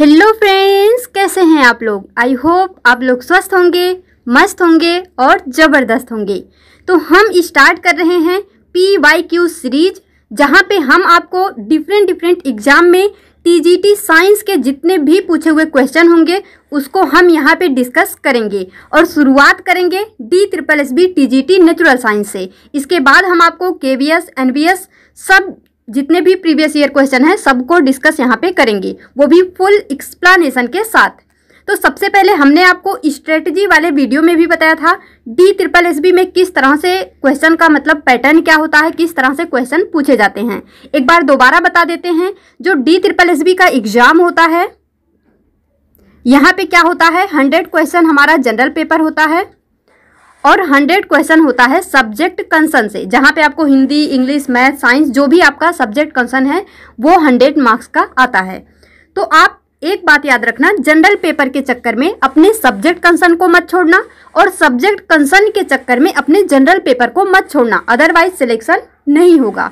hello friends कैसे हैं आप लोग आई होप आप लोग स्वस्थ होंगे मस्त होंगे और ज़बरदस्त होंगे तो हम स्टार्ट कर रहे हैं पी वाई क्यू सीरीज जहाँ पे हम आपको डिफरेंट डिफरेंट एग्ज़ाम में टीजीटी साइंस के जितने भी पूछे हुए क्वेश्चन होंगे उसको हम यहाँ पे डिस्कस करेंगे और शुरुआत करेंगे D triple S B T natural science से इसके बाद हम आपको K V S N V S सब जितने भी प्रीवियस ईयर क्वेश्चन हैं सबको डिस्कस यहाँ पे करेंगे वो भी फुल एक्सप्लानेशन के साथ तो सबसे पहले हमने आपको स्ट्रेटजी वाले वीडियो में भी बताया था डी ट्रिपल एस बी में किस तरह से क्वेश्चन का मतलब पैटर्न क्या होता है किस तरह से क्वेश्चन पूछे जाते हैं एक बार दोबारा बता देते हैं जो डी ट्रिपल एस बी का एग्जाम होता है यहाँ पे क्या होता है हंड्रेड क्वेश्चन हमारा जनरल पेपर होता है और हंड्रेड क्वेश्चन होता है सब्जेक्ट कंसर्न से जहाँ पे आपको हिंदी इंग्लिश मैथ साइंस जो भी आपका सब्जेक्ट कंसर्न है वो हंड्रेड मार्क्स का आता है तो आप एक बात याद रखना जनरल पेपर के चक्कर में अपने सब्जेक्ट कंसर्न को मत छोड़ना और सब्जेक्ट कंसर्न के चक्कर में अपने जनरल पेपर को मत छोड़ना अदरवाइज सिलेक्शन नहीं होगा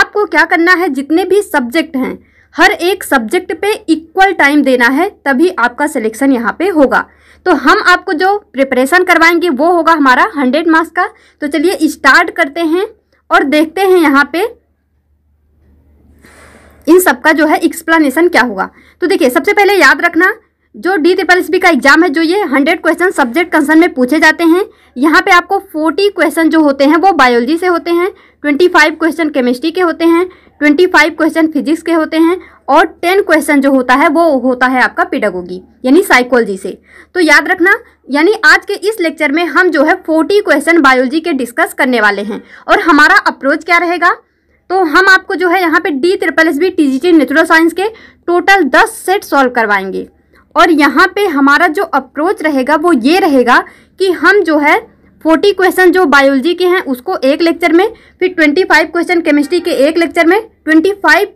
आपको क्या करना है जितने भी सब्जेक्ट हैं हर एक सब्जेक्ट पे इक्वल टाइम देना है तभी आपका सिलेक्शन यहाँ पे होगा तो हम आपको जो प्रिपरेशन करवाएंगे वो होगा हमारा हंड्रेड मार्क्स का तो चलिए स्टार्ट करते हैं और देखते हैं यहाँ पे इन सब का जो है एक्सप्लेनेशन क्या होगा तो देखिए सबसे पहले याद रखना जो डी ट्रिपल एस का एग्जाम है जो ये हंड्रेड क्वेश्चन सब्जेक्ट कंसर्न में पूछे जाते हैं यहाँ पे आपको फोर्टी क्वेश्चन जो होते हैं वो बायोलॉजी से होते हैं ट्वेंटी फाइव क्वेश्चन केमिस्ट्री के होते हैं ट्वेंटी फाइव क्वेश्चन फिजिक्स के होते हैं और टेन क्वेश्चन जो होता है वो होता है आपका पेडागोगी यानी साइकोलॉजी से तो याद रखना यानी आज के इस लेक्चर में हम जो है फोर्टी क्वेश्चन बायोलॉजी के डिस्कस करने वाले हैं और हमारा अप्रोच क्या रहेगा तो हम आपको जो है यहाँ पे D triple S B T G T natural science के टोटल दस सेट सॉल्व करवाएंगे और यहाँ पे हमारा जो अप्रोच रहेगा वो ये रहेगा कि हम जो है फोर्टी क्वेश्चन जो बायोलॉजी के हैं उसको एक लेक्चर में फिर ट्वेंटी फाइव क्वेश्चन केमिस्ट्री के एक लेक्चर में ट्वेंटी फाइव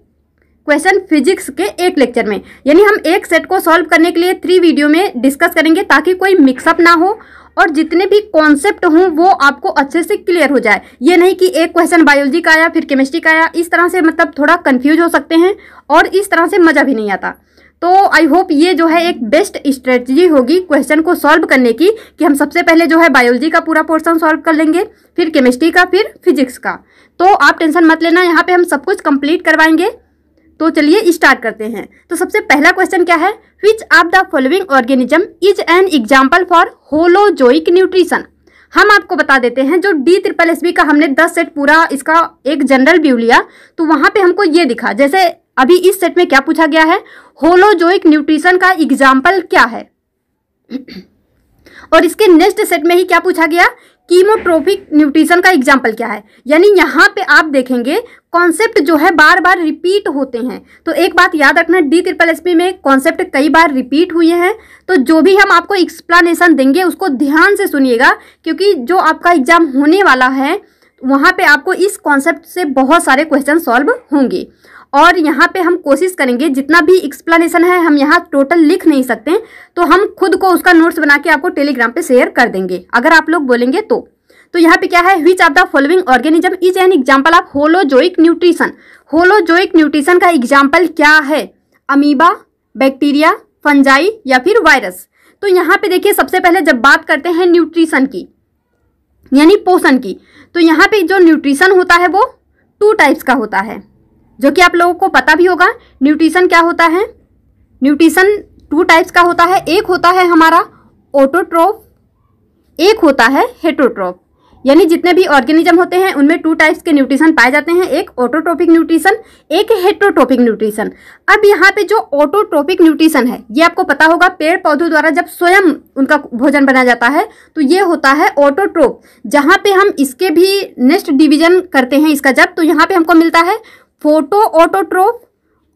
क्वेश्चन फिजिक्स के एक लेक्चर में यानी हम एक सेट को सॉल्व करने के लिए थ्री वीडियो में डिस्कस करेंगे ताकि कोई मिक्सअप ना हो और जितने भी कॉन्सेप्ट हों वो आपको अच्छे से क्लियर हो जाए ये नहीं कि एक क्वेश्चन बायोलॉजी का आया फिर केमिस्ट्री का आया इस तरह से मतलब थोड़ा कन्फ्यूज हो सकते हैं और इस तरह से मज़ा भी नहीं आता तो आई होप ये जो है एक बेस्ट स्ट्रेटजी होगी क्वेश्चन को सॉल्व करने की कि हम सबसे पहले जो है बायोलॉजी का पूरा पोर्शन सॉल्व कर लेंगे फिर केमिस्ट्री का फिर फिजिक्स का तो आप टेंशन मत लेना यहाँ पे हम सब कुछ कंप्लीट करवाएंगे तो चलिए स्टार्ट करते हैं तो सबसे पहला क्वेश्चन क्या है which of the following organism is an example for holozoic nutrition हम आपको बता देते हैं जो डी ट्रिपल एस का हमने दस सेट पूरा इसका एक जनरल व्यू लिया तो वहाँ पे हमको ये दिखा जैसे अभी इस सेट में क्या पूछा गया है होलोजोइक न्यूट्रिशन का एग्जाम्पल क्या है और इसके नेक्स्ट सेट में ही क्या पूछा गया कीमोट्रोफिक न्यूट्रिशन का एग्जाम्पल क्या है यानी यहाँ पे आप देखेंगे कॉन्सेप्ट जो है बार बार रिपीट होते हैं तो एक बात याद रखना डी ट्रिपल एस में कॉन्सेप्ट कई बार रिपीट हुए हैं तो जो भी हम आपको एक्सप्लानेशन देंगे उसको ध्यान से सुनिएगा क्योंकि जो आपका एग्जाम होने वाला है वहाँ पे आपको इस कॉन्सेप्ट से बहुत सारे क्वेश्चन सॉल्व होंगे और यहाँ पे हम कोशिश करेंगे जितना भी एक्सप्लेनेशन है हम यहाँ टोटल लिख नहीं सकते तो हम खुद को उसका नोट्स बना के आपको टेलीग्राम पे शेयर कर देंगे अगर आप लोग बोलेंगे तो तो यहाँ पे क्या है which of the following organism is an example of holozoic nutrition holozoic nutrition का एग्जाम्पल क्या है अमीबा बैक्टीरिया फंजाई या फिर वायरस तो यहाँ पे देखिए सबसे पहले जब बात करते हैं न्यूट्रिशन की यानी पोषण की तो यहाँ पे जो न्यूट्रिशन होता है वो टू टाइप्स का होता है जो कि आप लोगों को पता भी होगा न्यूट्रिशन क्या होता है न्यूट्रिशन टू टाइप्स का होता है एक होता है हमारा ओटोट्रोप एक होता है हेटोट्रोप यानी जितने भी ऑर्गेनिज्म होते हैं उनमें टू टाइप्स के न्यूट्रिशन पाए जाते हैं एक ऑटोट्रोपिक न्यूट्रिशन एक हेट्रोट्रोपिक न्यूट्रिशन अब यहाँ पे जो ऑटोट्रोपिक न्यूट्रिशन है ये आपको पता होगा पेड़ पौधों द्वारा जब स्वयं उनका भोजन बनाया जाता है तो ये होता है ऑटोट्रोप जहाँ पे हम इसके भी नेक्स्ट डिविजन करते हैं इसका जब तो यहाँ पे हमको मिलता है फोटो ऑटोट्रोप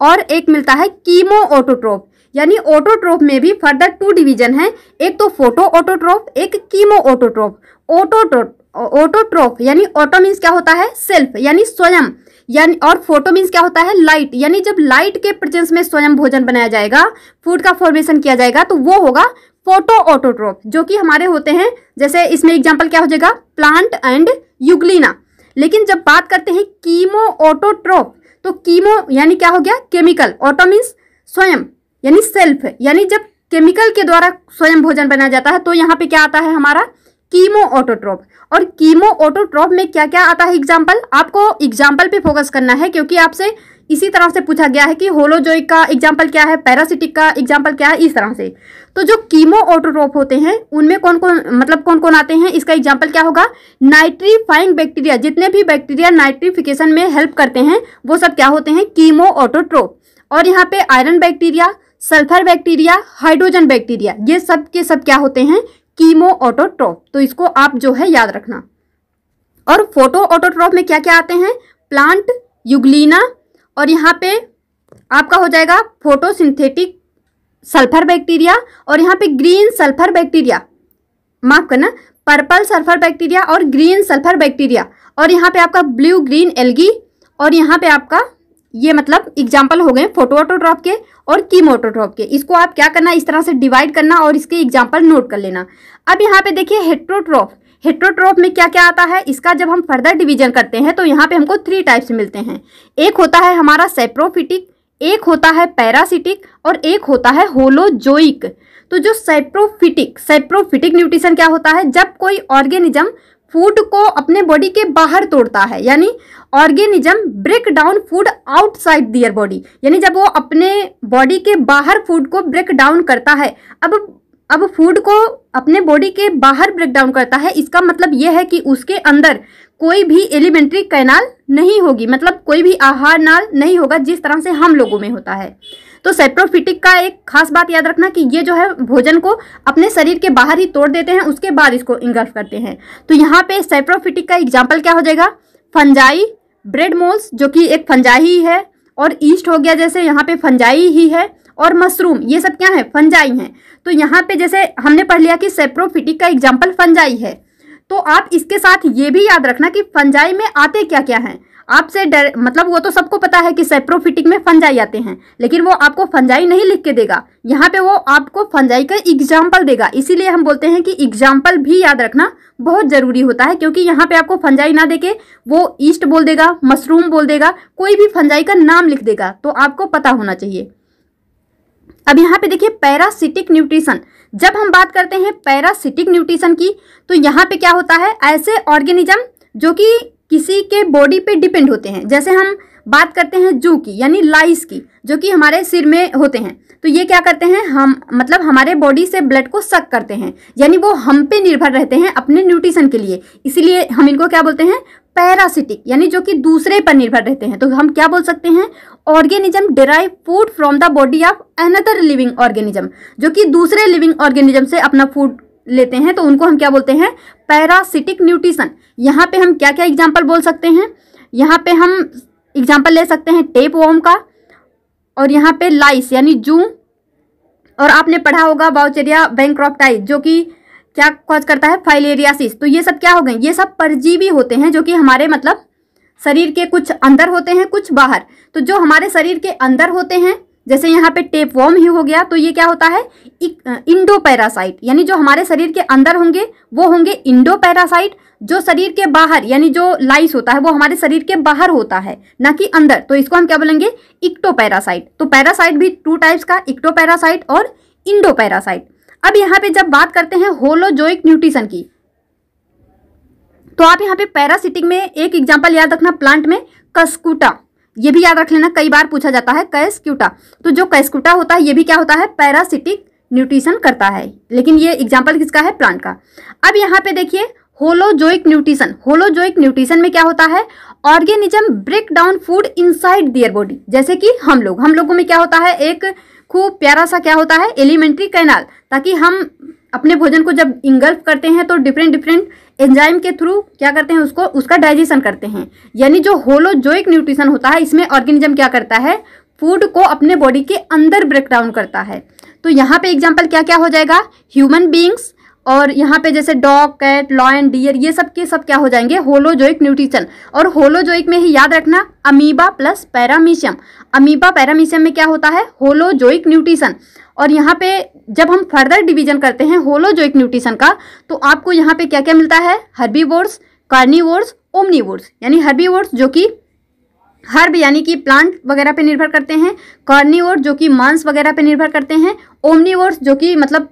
और एक मिलता है कीमो ऑटोट्रोप यानी ऑटोट्रोप में भी फर्दर टू डिवीजन है एक तो फोटो ऑटोट्रोप एक कीमो ऑटोट्रोप ऑटोट्रोप ऑटोट्रोप यानी ऑटो मीन्स क्या होता है सेल्फ यानी स्वयं यानी और फोटो मीन्स क्या होता है लाइट यानी जब लाइट के प्रेजेंस में स्वयं भोजन बनाया जाएगा फूड का फॉर्मेशन किया जाएगा तो वो होगा फोटो ऑटोट्रोप जो कि हमारे होते हैं जैसे इसमें एग्जाम्पल क्या हो जाएगा प्लांट एंड यूग्लिना लेकिन जब बात करते हैं कीमो ऑटोट्रोप तो कीमो यानी क्या हो गया केमिकल ऑटो मीन्स स्वयं यानी सेल्फ यानी जब केमिकल के द्वारा स्वयं भोजन बनाया जाता है तो यहाँ पे क्या आता है हमारा कीमो ऑटोट्रॉप और कीमो ऑटोट्रॉप में क्या क्या आता है एग्जाम्पल आपको एग्जाम्पल पे फोकस करना है क्योंकि आपसे इसी तरह से पूछा गया है कि होलोजोइक का एग्जाम्पल क्या है पैरासिटिक का एग्जाम्पल क्या है इस तरह से तो जो कीमो ऑटोट्रोप होते हैं उनमें कौन कौन मतलब कौन कौन आते हैं इसका एग्जाम्पल क्या होगा नाइट्रीफाइंग बैक्टीरिया जितने भी बैक्टीरिया नाइट्रीफिकेशन में हेल्प करते हैं वो सब क्या होते हैं कीमो ऑटोट्रोप और यहाँ पे iron bacteria sulphur bacteria hydrogen bacteria ये सब के सब क्या होते हैं कीमो ऑटोट्रोप तो इसको आप जो है याद रखना और फोटो ऑटोट्रोप में क्या क्या आते हैं प्लांट युगलीना और यहाँ पे आपका हो जाएगा फोटोसिंथेटिक सल्फर बैक्टीरिया और यहाँ पे ग्रीन सल्फर बैक्टीरिया माफ करना पर्पल सल्फर बैक्टीरिया और ग्रीन सल्फर बैक्टीरिया और यहाँ पे आपका ब्लू ग्रीन एल्गी और यहाँ पे आपका ये मतलब एग्जाम्पल हो गए फोटोऑटोट्रॉप के और कीमोटोट्रॉप के इसको आप क्या करना इस तरह से डिवाइड करना और इसके एग्जाम्पल नोट कर लेना अब यहाँ पे देखिए हेट्रोट्रॉफ हेट्रोट्रोप में क्या क्या आता है इसका जब हम फर्दर डिवीजन करते हैं तो यहाँ पे हमको थ्री टाइप्स मिलते हैं एक होता है हमारा सेप्रोफिटिक एक होता है पैरासिटिक और एक होता है होलोजोइक तो जो सेप्रोफिटिक सेप्रोफिटिक न्यूट्रिशन क्या होता है जब कोई ऑर्गेनिज्म फूड को अपने बॉडी के बाहर तोड़ता है यानी organism break down food outside their body यानी जब वो अपने बॉडी के बाहर फूड को ब्रेक डाउन करता है अब अब फूड को अपने बॉडी के बाहर ब्रेकडाउन करता है इसका मतलब यह है कि उसके अंदर कोई भी एलिमेंट्री कैनाल नहीं होगी मतलब कोई भी आहार नाल नहीं होगा जिस तरह से हम लोगों में होता है तो सेप्रोफिटिक का एक खास बात याद रखना कि ये जो है भोजन को अपने शरीर के बाहर ही तोड़ देते हैं उसके बाद इसको इंगल्फ करते हैं तो यहाँ पे सेप्रोफिटिक का एग्जाम्पल क्या हो जाएगा फंजाई ब्रेड मोल्स जो कि एक फंजाई ही है और ईस्ट हो गया जैसे यहाँ पे फंजाई ही है और मशरूम ये सब क्या है फंजाई हैं तो यहाँ पे जैसे हमने पढ़ लिया कि सेप्रोफिटिक का एग्जाम्पल फंजाई है तो आप इसके साथ ये भी याद रखना कि फंजाई में आते क्या क्या हैं आपसे डर मतलब वो तो सबको पता है कि सेप्रोफिटिक में फंजाई आते हैं लेकिन वो आपको फंजाई नहीं लिख के देगा यहाँ पे वो आपको फंजाई का एग्जाम्पल देगा इसीलिए हम बोलते हैं कि एग्जाम्पल भी याद रखना बहुत ज़रूरी होता है क्योंकि यहाँ पे आपको फंजाई ना देके वो ईस्ट बोल देगा मशरूम बोल देगा कोई भी फंजाई का नाम लिख देगा तो आपको पता होना चाहिए अब यहाँ पे देखिए पैरासिटिक न्यूट्रिशन जब हम बात करते हैं पैरासिटिक न्यूट्रिशन की तो यहाँ पे क्या होता है ऐसे ऑर्गेनिज्म जो कि किसी के बॉडी पे डिपेंड होते हैं जैसे हम बात करते हैं जू की यानी लाइस की जो कि हमारे सिर में होते हैं तो ये क्या करते हैं हम मतलब हमारे बॉडी से ब्लड को सक करते हैं यानी वो हम पे निर्भर रहते हैं अपने न्यूट्रिशन के लिए इसीलिए हम इनको क्या बोलते हैं पैरासिटिक यानी जो कि दूसरे पर निर्भर रहते हैं तो हम क्या बोल सकते हैं organism derive food from the body of another living organism जो कि दूसरे लिविंग ऑर्गेनिज्म से अपना फूड लेते हैं तो उनको हम क्या बोलते हैं पैरासिटिक न्यूट्रिशन यहाँ पे हम क्या क्या एग्जाम्पल बोल सकते हैं यहाँ पे हम एग्जाम्पल ले सकते हैं टेप वॉम का और यहाँ पे लाइस यानी जू और आपने पढ़ा होगा बाउचेरिया बैंक्रॉपटाइज जो कि क्या कॉज करता है फाइलेरियासिस तो ये सब क्या हो गए ये सब परजीवी होते हैं जो कि हमारे मतलब शरीर के कुछ अंदर होते हैं कुछ बाहर तो जो हमारे शरीर के अंदर होते हैं जैसे यहाँ पे टेप वॉर्म ही हो गया तो ये क्या होता है इंडो पैरासाइट यानी जो हमारे शरीर के अंदर होंगे वो होंगे इंडो पैरासाइट जो शरीर के बाहर यानी जो लाइस होता है वो हमारे शरीर के बाहर होता है ना कि अंदर तो इसको हम क्या बोलेंगे इक्टो पैरासाइट तो पैरासाइट भी टू टाइप्स का इक्टो पैरासाइट और इंडो पैरासाइट अब यहाँ पे जब बात करते हैं होलोजोइक न्यूट्रिशन की तो आप यहाँ पे पैरासिटिक में एक एग्जाम्पल याद रखना प्लांट में कस्कुटा ये भी याद रख लेना कई बार पूछा जाता है कैसक्यूटा तो जो कैसक्यूटा होता है ये भी क्या होता है पैरासिटिक न्यूट्रिशन करता है लेकिन ये एग्जाम्पल किसका है प्लांट का अब यहाँ पे देखिए होलोजोइक न्यूट्रिशन होलोजोइक न्यूट्रिशन में क्या होता है organism break down food inside their body जैसे कि हम लोग हम लोगों में क्या होता है एक खूब प्यारा सा क्या होता है एलिमेंट्री कैनाल ताकि हम अपने भोजन को जब इंगल्फ करते हैं तो डिफरेंट डिफरेंट एंजाइम के थ्रू क्या करते हैं उसको उसका डाइजेशन करते हैं यानी जो होलोजोइक न्यूट्रिशन होता है इसमें ऑर्गेनिज्म क्या करता है फूड को अपने बॉडी के अंदर ब्रेक डाउन करता है तो यहाँ पे एग्जाम्पल क्या क्या हो जाएगा ह्यूमन बींग्स और यहाँ पे जैसे डॉग कैट लॉयन डियर ये सब के सब क्या हो जाएंगे होलोजोइक न्यूट्रिशन और होलोजोइक में ही याद रखना amoeba plus paramecium amoeba paramecium में क्या होता है होलोजोइक न्यूट्रिशन और यहाँ पे जब हम फर्दर डिवीजन करते हैं होलोजोइक न्यूट्रिशन का तो आपको यहाँ पे क्या क्या मिलता है हर्बीवोर्स कार्निवोर्स ओमनीवोर्स यानी हर्बीवोर्स जो कि हर्ब यानी कि प्लांट वगैरह पे निर्भर करते हैं कॉर्नीवोर्स जो कि मांस वगैरह पे निर्भर करते हैं ओमनीवोर्स जो कि मतलब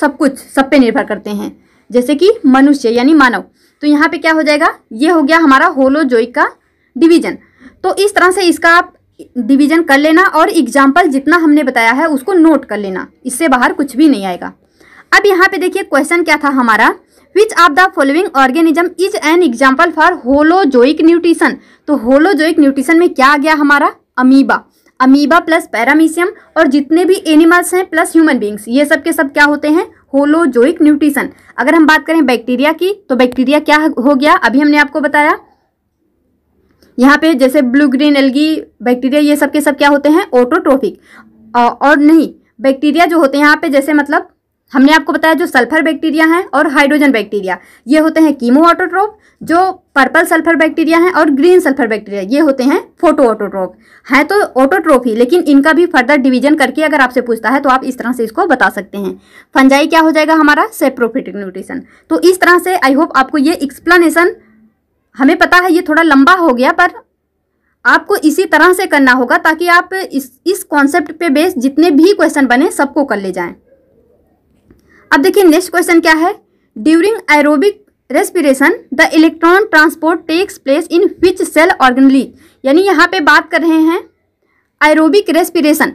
सब कुछ सब पे निर्भर करते हैं जैसे कि मनुष्य यानी मानव तो यहाँ पे क्या हो जाएगा ये हो गया हमारा होलोजोइक का डिवीजन तो इस तरह से इसका आप डिवीजन कर लेना और एग्जाम्पल जितना हमने बताया है उसको नोट कर लेना इससे बाहर कुछ भी नहीं आएगा अब यहाँ पे देखिए क्वेश्चन क्या था हमारा which of the following organism is an example for holozoic nutrition तो होलोजोइक न्यूट्रिशन में क्या आ गया हमारा अमीबा अमीबा प्लस पैरामीशियम और जितने भी एनिमल्स हैं प्लस ह्यूमन बींग्स ये सब के सब क्या होते हैं होलोजोइक न्यूट्रिशन अगर हम बात करें बैक्टीरिया की तो बैक्टीरिया क्या हो गया अभी हमने आपको बताया यहाँ पे जैसे ब्लू ग्रीन एल्गी बैक्टीरिया ये सब के सब क्या होते हैं ओटोट्रोफिक और नहीं बैक्टीरिया जो होते हैं यहाँ पे जैसे मतलब हमने आपको बताया जो सल्फर बैक्टीरिया हैं और हाइड्रोजन बैक्टीरिया ये होते हैं कीमो ऑटोट्रोप जो पर्पल सल्फर बैक्टीरिया हैं और ग्रीन सल्फर बैक्टीरिया ये होते हैं फोटो ऑटोट्रोप हैं तो ऑटोट्रोप ही लेकिन इनका भी फर्दर डिवीजन करके अगर आपसे पूछता है तो आप इस तरह से इसको बता सकते हैं फंजाई क्या हो जाएगा हमारा सेप्रोफिटिक न्यूट्रिशन तो इस तरह से आई होप आपको ये एक्सप्लेनेशन हमें पता है ये थोड़ा लंबा हो गया पर आपको इसी तरह से करना होगा ताकि आप इस इस कॉन्सेप्ट पे बेस्ड जितने भी क्वेश्चन बने सबको कर ले जाएं अब देखिए नेक्स्ट क्वेश्चन क्या है during aerobic respiration the electron transport takes place in which cell organelle यानी यहाँ पे बात कर रहे हैं एरोबिक रेस्पिरेशन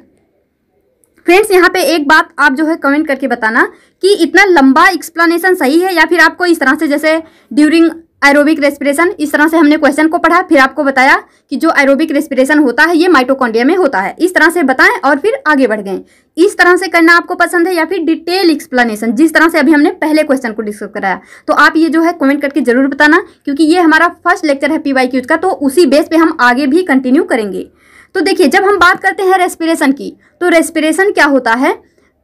फ्रेंड्स यहाँ पे एक बात आप जो है कमेंट करके बताना कि इतना लंबा एक्सप्लेनेशन सही है या फिर आपको इस तरह से जैसे ड्यूरिंग एरोबिक रेस्पिरेशन इस तरह से हमने क्वेश्चन को पढ़ा फिर आपको बताया कि जो एरोबिक रेस्पिरेशन होता है ये माइटोकॉन्डिया में होता है इस तरह से बताएं और फिर आगे बढ़ गए इस तरह से करना आपको पसंद है या फिर डिटेल एक्सप्लेनेशन जिस तरह से अभी हमने पहले क्वेश्चन को डिस्कस कराया तो आप ये जो है कमेंट करके जरूर बताना क्योंकि ये हमारा फर्स्ट लेक्चर है पी वाई का तो उसी बेस पर हम आगे भी कंटिन्यू करेंगे तो देखिए जब हम बात करते हैं रेस्पिरेशन की तो रेस्पिरेशन क्या होता है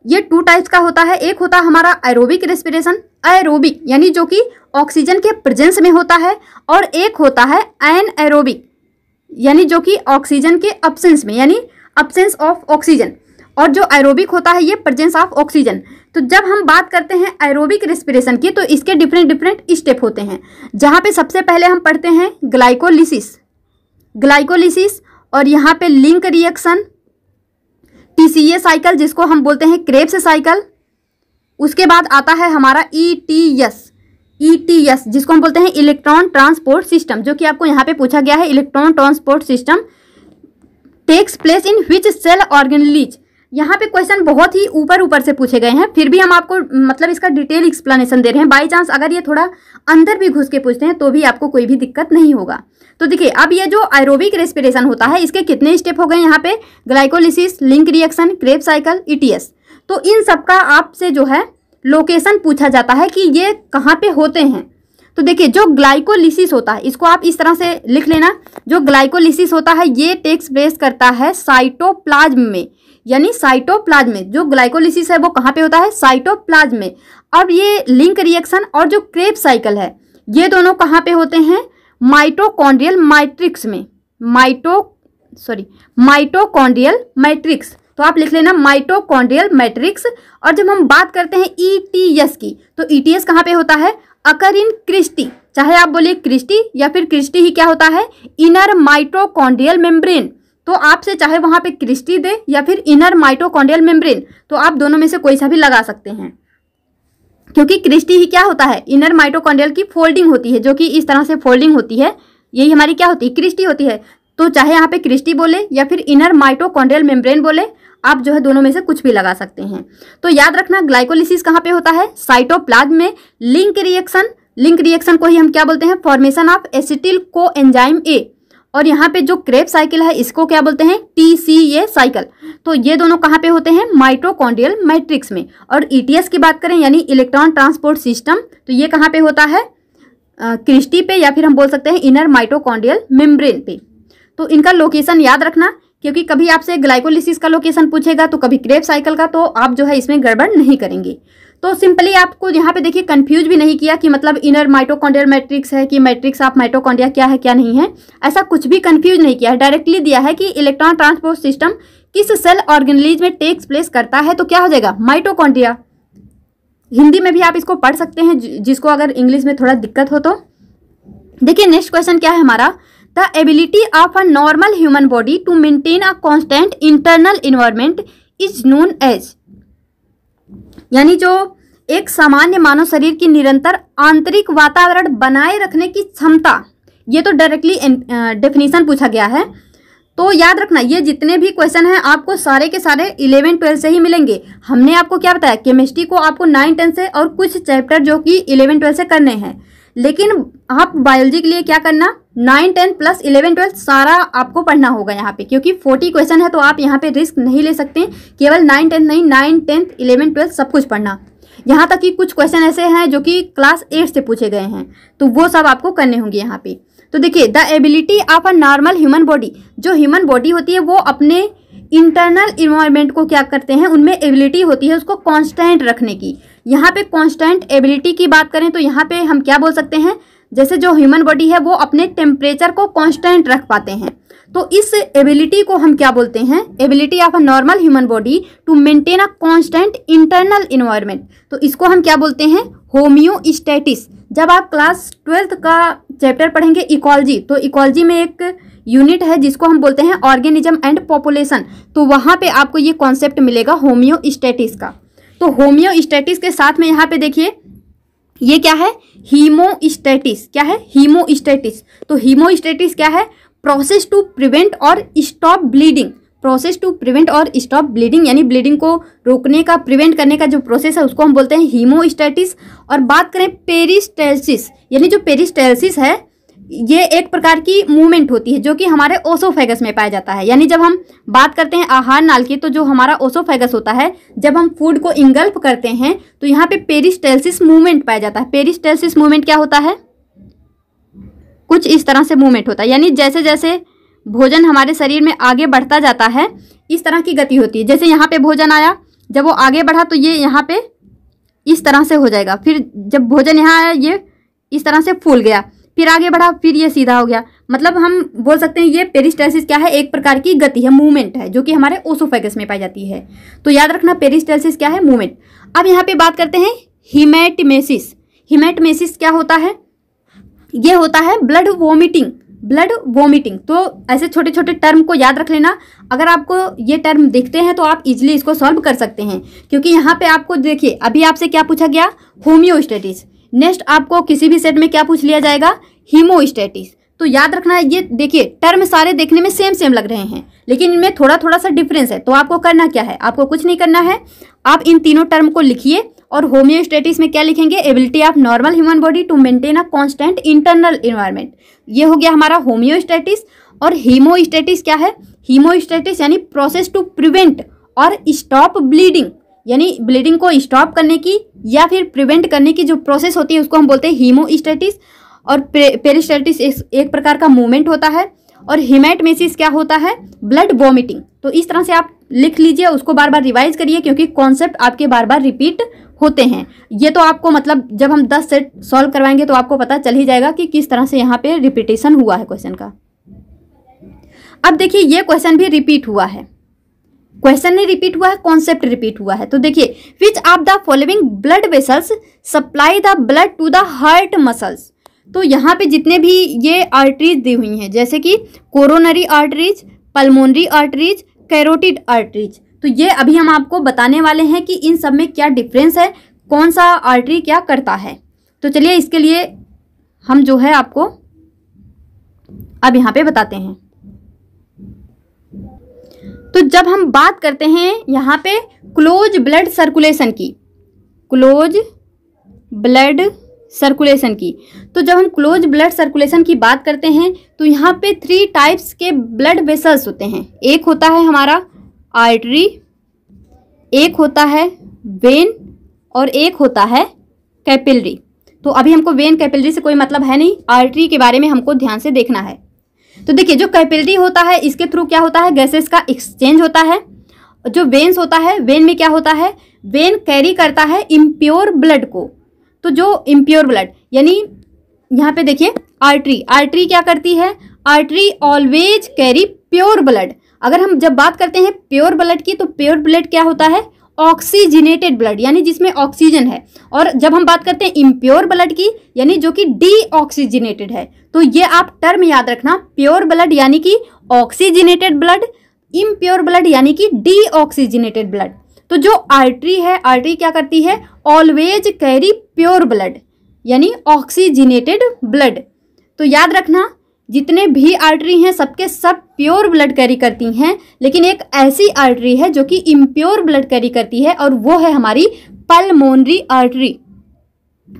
ये टू टाइप्स का होता है एक होता है हमारा एरोबिक रेस्पिरेशन एरोबिक यानी जो कि ऑक्सीजन के प्रेजेंस में होता है और एक होता है एन एरोबिक यानी जो कि ऑक्सीजन के अपसेंस में यानी अपसेंस ऑफ ऑक्सीजन और जो एरोबिक होता है ये प्रेजेंस ऑफ ऑक्सीजन तो जब हम बात करते हैं एरोबिक रेस्पिरेशन की तो इसके डिफरेंट डिफरेंट स्टेप होते हैं जहाँ पे सबसे पहले हम पढ़ते हैं ग्लाइकोलिसिस ग्लाइकोलिसिस और यहाँ पे link reaction TCA cycle e जिसको हम बोलते हैं क्रेप्स साइकिल उसके बाद आता है हमारा E T S E T S जिसको हम बोलते हैं इलेक्ट्रॉन ट्रांसपोर्ट सिस्टम जो कि आपको यहाँ पे पूछा गया है electron transport system takes place in which cell organelles यहाँ पे क्वेश्चन बहुत ही ऊपर ऊपर से पूछे गए हैं फिर भी हम आपको मतलब इसका डिटेल एक्सप्लेनेशन दे रहे हैं बाई चांस अगर ये थोड़ा अंदर भी घुस के पूछते हैं तो भी आपको कोई भी दिक्कत नहीं होगा तो देखिए अब ये जो एरोबिक रेस्पिरेशन होता है इसके कितने स्टेप हो गए यहाँ पे glycolysis link reaction Krebs cycle E तो इन सब का आपसे जो है लोकेशन पूछा जाता है कि ये कहाँ पे होते हैं तो देखिए जो ग्लाइकोलिसिस होता है इसको आप इस तरह से लिख लेना जो ग्लाइकोलिसिस होता है ये टेक्स प्लेस करता है साइटोप्लाज्म में यानी साइटोप्लाज्म में जो ग्लाइकोलिसिस है वो कहाँ पे होता है साइटोप्लाज्म में अब ये लिंक रिएक्शन और जो क्रेप साइकिल है ये दोनों कहाँ पे होते हैं माइटोकॉन्ड्रियल मैट्रिक्स में माइटो सॉरी माइटोकॉन्ड्रियल मैट्रिक्स तो आप लिख लेना माइटोकॉन्ड्रियल मैट्रिक्स और जब हम बात करते हैं ईटीएस e की तो ईटीएस e कहाँ पे होता है अकर इन क्रिस्टी चाहे आप बोलिए क्रिस्टी या फिर क्रिस्टी ही क्या होता है इनर माइटोकॉन्ड्रियल मेम्ब्रेन तो आपसे चाहे वहाँ पे क्रिस्टी दे या फिर इनर माइटोकॉन्ड्रियल मेम्ब्रेन तो आप दोनों में से कोई सा भी लगा सकते हैं क्योंकि क्रिस्टी ही क्या होता है इनर माइटोकॉन्ड्रियल की फोल्डिंग होती है जो कि इस तरह से फोल्डिंग होती है यही हमारी क्या होती है क्रिस्टी होती है तो चाहे यहाँ पे क्रिस्टी बोले या फिर इनर माइटोकॉन्ड्रियल मेम्ब्रेन बोले आप जो है दोनों में से कुछ भी लगा सकते हैं तो याद रखना ग्लाइकोलिसिस कहाँ पे होता है साइटोप्लाज्म में लिंक रिएक्शन लिंक रिएक्शन को ही हम क्या बोलते हैं formation of acetyl coenzyme A और यहाँ पे जो क्रेप साइकिल है इसको क्या बोलते हैं टी सी ए साइकिल तो ये दोनों कहाँ पे होते हैं माइट्रोकॉन्डियल मैट्रिक्स में और ईटीएस e की बात करें यानी इलेक्ट्रॉन ट्रांसपोर्ट सिस्टम तो ये कहाँ पे होता है क्रिस्टी पे या फिर हम बोल सकते हैं इनर माइट्रोकॉन्डियल मेम्ब्रेन पे तो इनका लोकेशन याद रखना क्योंकि कभी आपसे ग्लाइकोलिसिस का लोकेशन पूछेगा तो कभी क्रेप साइकिल का तो आप जो है इसमें गड़बड़ नहीं करेंगे तो सिंपली आपको यहाँ पे देखिए कंफ्यूज भी नहीं किया कि मतलब इनर माइटोकॉन्ड्रियल मैट्रिक्स है कि मैट्रिक्स ऑफ माइटोकॉन्ड्रिया क्या है क्या नहीं है ऐसा कुछ भी कंफ्यूज नहीं किया है डायरेक्टली दिया है कि इलेक्ट्रॉन ट्रांसपोर्ट सिस्टम किस सेल ऑर्गेनलीज में टेक्स प्लेस करता है तो क्या हो जाएगा माइटोकॉन्ड्रिया हिंदी में भी आप इसको पढ़ सकते हैं जिसको अगर इंग्लिश में थोड़ा दिक्कत हो तो देखिए नेक्स्ट क्वेश्चन क्या है हमारा the ability of a normal human body to maintain a constant internal environment is known as यानी जो एक सामान्य मानव शरीर की निरंतर आंतरिक वातावरण बनाए रखने की क्षमता ये तो डायरेक्टली डेफिनेशन पूछा गया है तो याद रखना ये जितने भी क्वेश्चन हैं आपको सारे के सारे इलेवन ट्वेल्व से ही मिलेंगे हमने आपको क्या बताया केमिस्ट्री को आपको नाइन टेन से और कुछ चैप्टर जो कि इलेवन ट्वेल्व से करने हैं लेकिन आप बायोलॉजी के लिए क्या करना nine ten plus eleven twelfth सारा आपको पढ़ना होगा यहाँ पे क्योंकि फोर्टी क्वेश्चन है तो आप यहाँ पे रिस्क नहीं ले सकते केवल नाइन टेंथ नहीं नाइन टेंथ इलेवन ट्वेल्थ सब कुछ पढ़ना यहाँ तक कि कुछ क्वेश्चन ऐसे हैं जो कि क्लास एट से पूछे गए हैं तो वो सब आपको करने होंगे यहाँ पे तो देखिए the ability of a normal human body जो ह्यूमन बॉडी होती है वो अपने इंटरनल इन्वायरमेंट को क्या करते हैं उनमें एबिलिटी होती है उसको कांस्टेंट रखने की यहाँ पे कांस्टेंट एबिलिटी की बात करें तो यहाँ पे हम क्या बोल सकते हैं जैसे जो ह्यूमन बॉडी है वो अपने टेम्परेचर को कांस्टेंट रख पाते हैं तो इस एबिलिटी को हम क्या बोलते हैं ability of a normal human body to maintain a constant internal environment तो इसको हम क्या बोलते हैं होम्योस्टेटिस जब आप क्लास ट्वेल्थ का चैप्टर पढ़ेंगे इकोलॉजी तो इकोलॉजी में एक यूनिट है जिसको हम बोलते हैं ऑर्गेनिज्म एंड पॉपुलेशन तो वहाँ पर आपको ये कॉन्सेप्ट मिलेगा होम्योस्टेटिस का तो होम्योस्टेटिस के साथ में यहाँ पे देखिए ये क्या है हीमोस्टेटिस क्या है हीमोस्टेटिस तो हीमोस्टेटिस क्या है प्रोसेस टू प्रिवेंट और stop bleeding process to prevent और स्टॉप ब्लीडिंग यानी ब्लीडिंग को रोकने का प्रिवेंट करने का जो प्रोसेस है उसको हम बोलते हैं हीमोस्टेटिस और बात करें पेरिस्टेलसिस यानी जो पेरिस्टेलसिस है ये एक प्रकार की मूवमेंट होती है जो कि हमारे ओसोफेगस में पाया जाता है यानी जब हम बात करते हैं आहार नाल की तो जो हमारा ओसोफेगस होता है जब हम फूड को इंगल्फ करते हैं तो यहाँ पे पेरिस्टेल्सिस मूवमेंट पाया जाता है पेरिस्टेलसिस मूवमेंट क्या होता है कुछ इस तरह से मूवमेंट होता है यानी जैसे जैसे भोजन हमारे शरीर में आगे बढ़ता जाता है इस तरह की गति होती है जैसे यहाँ पे भोजन आया जब वो आगे बढ़ा तो ये यहाँ पे इस तरह से हो जाएगा फिर जब भोजन यहाँ आया ये इस तरह से फूल गया फिर आगे बढ़ा फिर ये सीधा हो गया मतलब हम बोल सकते हैं ये पेरिस्टाइसिस क्या है एक प्रकार की गति है मूवमेंट है जो कि हमारे ओसोफेगस में पाई जाती है तो याद रखना पेरिस्टाइसिस क्या है मूवमेंट अब यहाँ पे बात करते हैं हिमेटमेसिस हिमेटमेसिस क्या होता है ये होता है ब्लड वोमिटिंग ब्लड वोमिटिंग तो ऐसे छोटे छोटे टर्म को याद रख लेना अगर आपको ये टर्म देखते हैं तो आप इजिली इसको सॉल्व कर सकते हैं क्योंकि यहाँ पे आपको देखिए अभी आपसे क्या पूछा गया होम्योस्टेटिस नेक्स्ट आपको किसी भी सेट में क्या पूछ लिया जाएगा हीमोस्टेटिस तो याद रखना है ये देखिए टर्म सारे देखने में सेम सेम लग रहे हैं लेकिन इनमें थोड़ा थोड़ा सा डिफरेंस है तो आपको करना क्या है आपको कुछ नहीं करना है आप इन तीनों टर्म को लिखिए और होम्योस्टेटिस में क्या लिखेंगे ability of normal human body to maintain a constant internal environment ये हो गया हमारा होम्योस्टेटिस और हीमोस्टेटिस क्या है हीमोस्टेटिस यानी प्रोसेस टू प्रिवेंट और स्टॉप ब्लीडिंग यानी ब्लीडिंग को स्टॉप करने की या फिर प्रिवेंट करने की जो प्रोसेस होती है उसको हम बोलते हैं हीमोस्टेटिस और पेरिस्टेटिस एक प्रकार का मूवमेंट होता है और हिमेटमेसिस क्या होता है ब्लड वॉमिटिंग तो इस तरह से आप लिख लीजिए उसको बार बार रिवाइज करिए क्योंकि कॉन्सेप्ट आपके बार बार रिपीट होते हैं ये तो आपको मतलब जब हम दस सेट सॉल्व करवाएंगे तो आपको पता चल ही जाएगा कि किस तरह से यहाँ पे रिपीटेशन हुआ है क्वेश्चन का अब देखिए ये क्वेश्चन भी रिपीट हुआ है क्वेश्चन नहीं रिपीट हुआ है कॉन्सेप्ट रिपीट हुआ है तो देखिए which of the following blood vessels supply the blood to the heart muscles तो यहाँ पे जितने भी ये आर्टरीज दी हुई हैं जैसे कि coronary arteries pulmonary arteries carotid arteries तो ये अभी हम आपको बताने वाले हैं कि इन सब में क्या डिफरेंस है कौन सा आर्टरी क्या करता है तो चलिए इसके लिए हम जो है आपको अब यहाँ पे बताते हैं तो जब हम बात करते हैं यहाँ पे क्लोज ब्लड सर्कुलेशन की क्लोज ब्लड सर्कुलेशन की तो जब हम क्लोज ब्लड सर्कुलेशन की बात करते हैं तो यहाँ पे थ्री टाइप्स के ब्लड वेसल्स होते हैं एक होता है हमारा आर्टरी एक होता है वेन और एक होता है कैपिलरी तो अभी हमको वेन कैपिलरी से कोई मतलब है नहीं आर्टरी के बारे में हमको ध्यान से देखना है तो देखिए जो कैपिलरी होता है इसके थ्रू क्या होता है गैसेस का एक्सचेंज होता है जो वेन्स होता है वेन में क्या होता है वेन कैरी करता है इम्प्योर ब्लड को तो जो इम्प्योर ब्लड यानी यहाँ पे देखिए आर्टरी आर्टरी क्या करती है artery always carry pure blood अगर हम जब बात करते हैं प्योर ब्लड की तो प्योर ब्लड क्या होता है ऑक्सीजनेटेड ब्लड यानी जिसमें ऑक्सीजन है और जब हम बात करते हैं इम्प्योर ब्लड की यानी जो कि डी है तो ये आप टर्म याद रखना प्योर ब्लड यानी कि ऑक्सीजिनेटेड ब्लड इम्प्योर ब्लड यानी कि डीऑक्सीजिनेटेड ब्लड तो जो आर्टरी है आर्टरी क्या करती है ऑलवेज कैरी प्योर ब्लड यानी ऑक्सीजिनेटेड ब्लड तो याद रखना जितने भी आर्टरी हैं सबके सब प्योर ब्लड कैरी करती हैं लेकिन एक ऐसी आर्टरी है जो कि इम्प्योर ब्लड कैरी करती है और वो है हमारी पल्मोनरी आर्टरी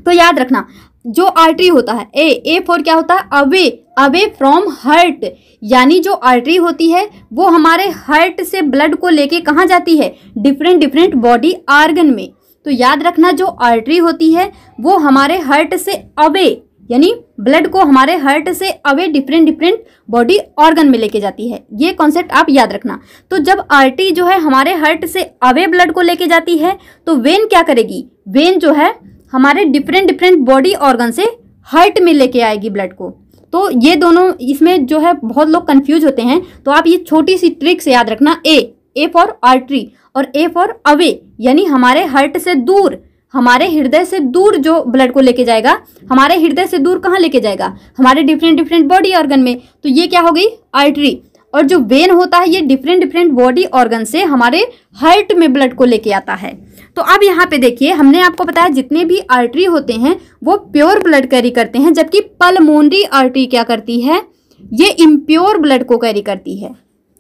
तो याद रखना जो आर्टरी होता है ए ए फॉर क्या होता है अवे अवे फ्रॉम हर्ट यानी जो आर्टरी होती है वो हमारे हर्ट से ब्लड को लेके कहाँ जाती है डिफरेंट डिफरेंट बॉडी आर्गन में तो याद रखना जो आर्टरी होती है वो हमारे हर्ट से अवे यानी ब्लड को हमारे हर्ट से away different different body organ में लेके जाती है ये कॉन्सेप्ट आप याद रखना तो जब आर्टरी जो है हमारे हर्ट से अवे ब्लड को लेके जाती है तो वेन क्या करेगी वेन जो है हमारे डिफरेंट डिफरेंट बॉडी ऑर्गन से हर्ट में लेके आएगी ब्लड को तो ये दोनों इसमें जो है बहुत लोग कन्फ्यूज होते हैं तो आप ये छोटी सी ट्रिक से याद रखना ए ए फॉर आर्टरी और ए फॉर अवे यानी हमारे हर्ट से दूर हमारे हृदय से दूर जो ब्लड को लेके जाएगा हमारे हृदय से दूर कहाँ लेके जाएगा हमारे डिफरेंट डिफरेंट बॉडी ऑर्गन में तो ये क्या हो गई आर्टरी और जो वेन होता है ये डिफरेंट डिफरेंट बॉडी ऑर्गन से हमारे हार्ट में ब्लड को लेके आता है तो अब यहाँ पे देखिए हमने आपको बताया जितने भी आर्टरी होते हैं वो प्योर ब्लड कैरी करते हैं जबकि पलमोनरी आर्टरी क्या करती है ये इम्प्योर ब्लड को कैरी करती है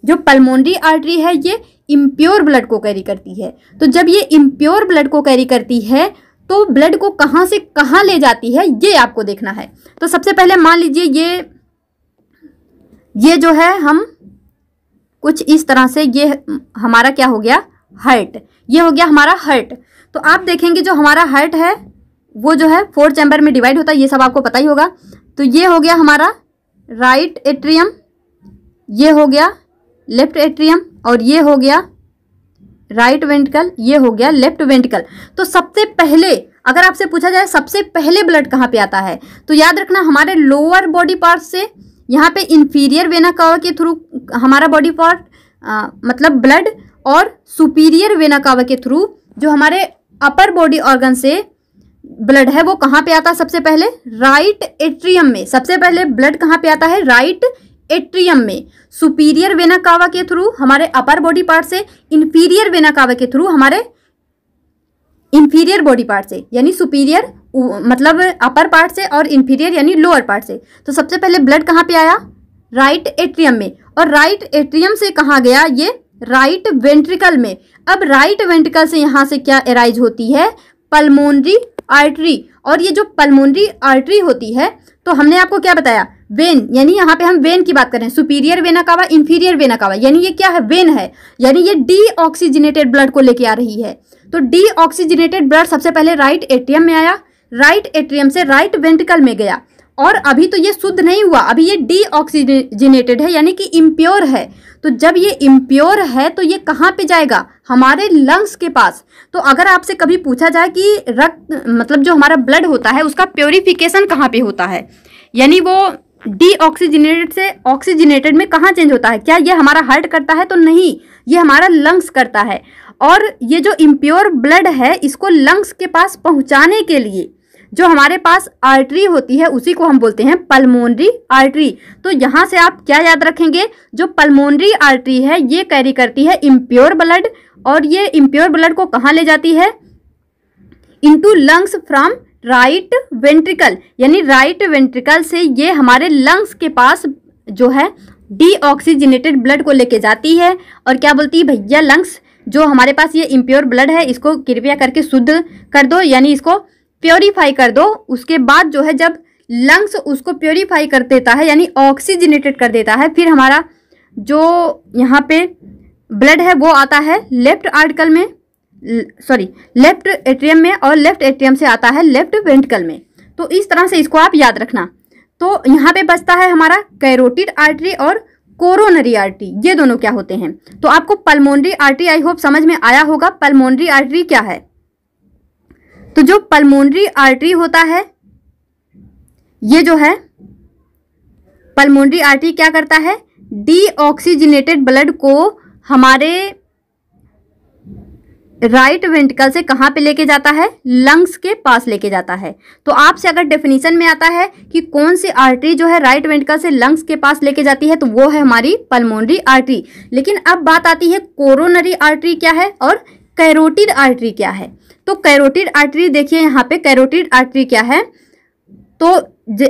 जो पलमोनरी आर्टरी है ये इम्प्योर ब्लड को कैरी करती है तो जब ये इम्प्योर ब्लड को कैरी करती है तो ब्लड को कहाँ से कहाँ ले जाती है ये आपको देखना है तो सबसे पहले मान लीजिए ये ये जो है हम कुछ इस तरह से ये हमारा क्या हो गया हर्ट ये हो गया हमारा हर्ट तो आप देखेंगे जो हमारा हर्ट है वो जो है फोर चैम्बर में डिवाइड होता है ये सब आपको पता ही होगा तो ये हो गया हमारा राइट एट्रियम ये हो गया लेफ्ट एट्रियम और ये हो गया राइट वेंटिकल ये हो गया लेफ्ट वेंटिकल तो सबसे पहले अगर आपसे पूछा जाए सबसे पहले ब्लड कहाँ पे आता है तो याद रखना हमारे लोअर बॉडी पार्ट से यहाँ पे इन्फीरियर वेना कावा के थ्रू हमारा बॉडी पार्ट मतलब ब्लड और सुपीरियर वेना कावा के थ्रू जो हमारे अपर बॉडी ऑर्गन से ब्लड है वो कहाँ पे आता है सबसे पहले राइट एट्रियम में सबसे पहले ब्लड कहाँ पे आता है राइट एट्रियम में सुपीरियर वेना कावा के थ्रू हमारे अपर बॉडी पार्ट से इन्फीरियर वेना कावा के थ्रू हमारे इन्फीरियर बॉडी पार्ट से यानी सुपीरियर मतलब अपर पार्ट से और इन्फीरियर यानी लोअर पार्ट से तो सबसे पहले ब्लड कहाँ पे आया राइट एट्रियम में और राइट एट्रियम से कहाँ गया ये राइट वेंट्रिकल में अब राइट वेंट्रिकल से यहाँ से क्या एराइज होती है पल्मोनरी आर्टरी और ये जो पल्मोनरी आर्टरी होती है तो हमने आपको क्या बताया वेन यानी यहाँ पे हम वेन की बात कर रहे हैं superior vena cava inferior vena cava यानी ये क्या है वेन है यानी ये ऑक्सीजनेटेड ब्लड को लेके आ रही है तो ऑक्सीजनेटेड ब्लड सबसे पहले राइट एट्रियम में आया राइट एट्रियम से राइट वेंटिकल में गया और अभी तो ये शुद्ध नहीं हुआ अभी ये डीऑक्सीजनेटेड है यानी कि इम्प्योर है तो जब ये इम्प्योर है तो ये कहाँ पे जाएगा हमारे लंग्स के पास तो अगर आपसे कभी पूछा जाए कि रक्त मतलब जो हमारा ब्लड होता है उसका प्योरिफिकेशन कहाँ पे होता है यानी वो डीऑक्सीजनेटेड से ऑक्सीजनेटेड में कहाँ चेंज होता है क्या ये हमारा हार्ट करता है तो नहीं ये हमारा लंग्स करता है और ये जो इम्प्योर ब्लड है इसको लंग्स के पास पहुँचाने के लिए जो हमारे पास आर्टरी होती है उसी को हम बोलते हैं पल्मोनरी आर्टरी तो यहाँ से आप क्या याद रखेंगे जो पल्मोनरी आर्टरी है ये कैरी करती है इम्प्योर ब्लड और ये इम्प्योर ब्लड को कहाँ ले जाती है into lungs from right ventricle यानी राइट वेंट्रिकल से ये हमारे लंग्स के पास जो है डीऑक्सीजनेटेड ब्लड को लेके जाती है और क्या बोलती है भैया लंग्स जो हमारे पास ये इम्प्योर ब्लड है इसको कृपया करके शुद्ध कर दो यानी इसको प्योरीफाई कर दो उसके बाद जो है जब लंग्स उसको प्योरीफाई कर देता है यानी ऑक्सीजनेटेड कर देता है फिर हमारा जो यहाँ पे ब्लड है वो आता है लेफ्ट आर्टिकल में सॉरी लेफ्ट एट्रियम में और लेफ्ट एट्रियम से आता है लेफ्ट वेंटिकल में तो इस तरह से इसको आप याद रखना तो यहाँ पे बचता है हमारा कैरोटिड आर्टरी और कोरोनरी आर्टरी ये दोनों क्या होते हैं तो आपको पल्मोनरी आर्टरी आई होप समझ में आया होगा पल्मोनरी आर्टरी क्या है तो जो पल्मोनरी आर्टरी होता है ये जो है पल्मोनरी आर्टरी क्या करता है डीऑक्सीजनेटेड ब्लड को हमारे राइट वेंटिकल से कहाँ पे लेके जाता है लंग्स के पास लेके जाता है तो आपसे अगर डेफिनेशन में आता है कि कौन सी आर्टरी जो है राइट वेंटिकल से लंग्स के पास लेके जाती है तो वो है हमारी पल्मोनरी आर्टरी लेकिन अब बात आती है कोरोनरी आर्टरी क्या है और कैरोटिड आर्टरी क्या है तो कैरोटिड आर्टरी देखिए यहाँ पे कैरोटिड आर्टरी क्या है तो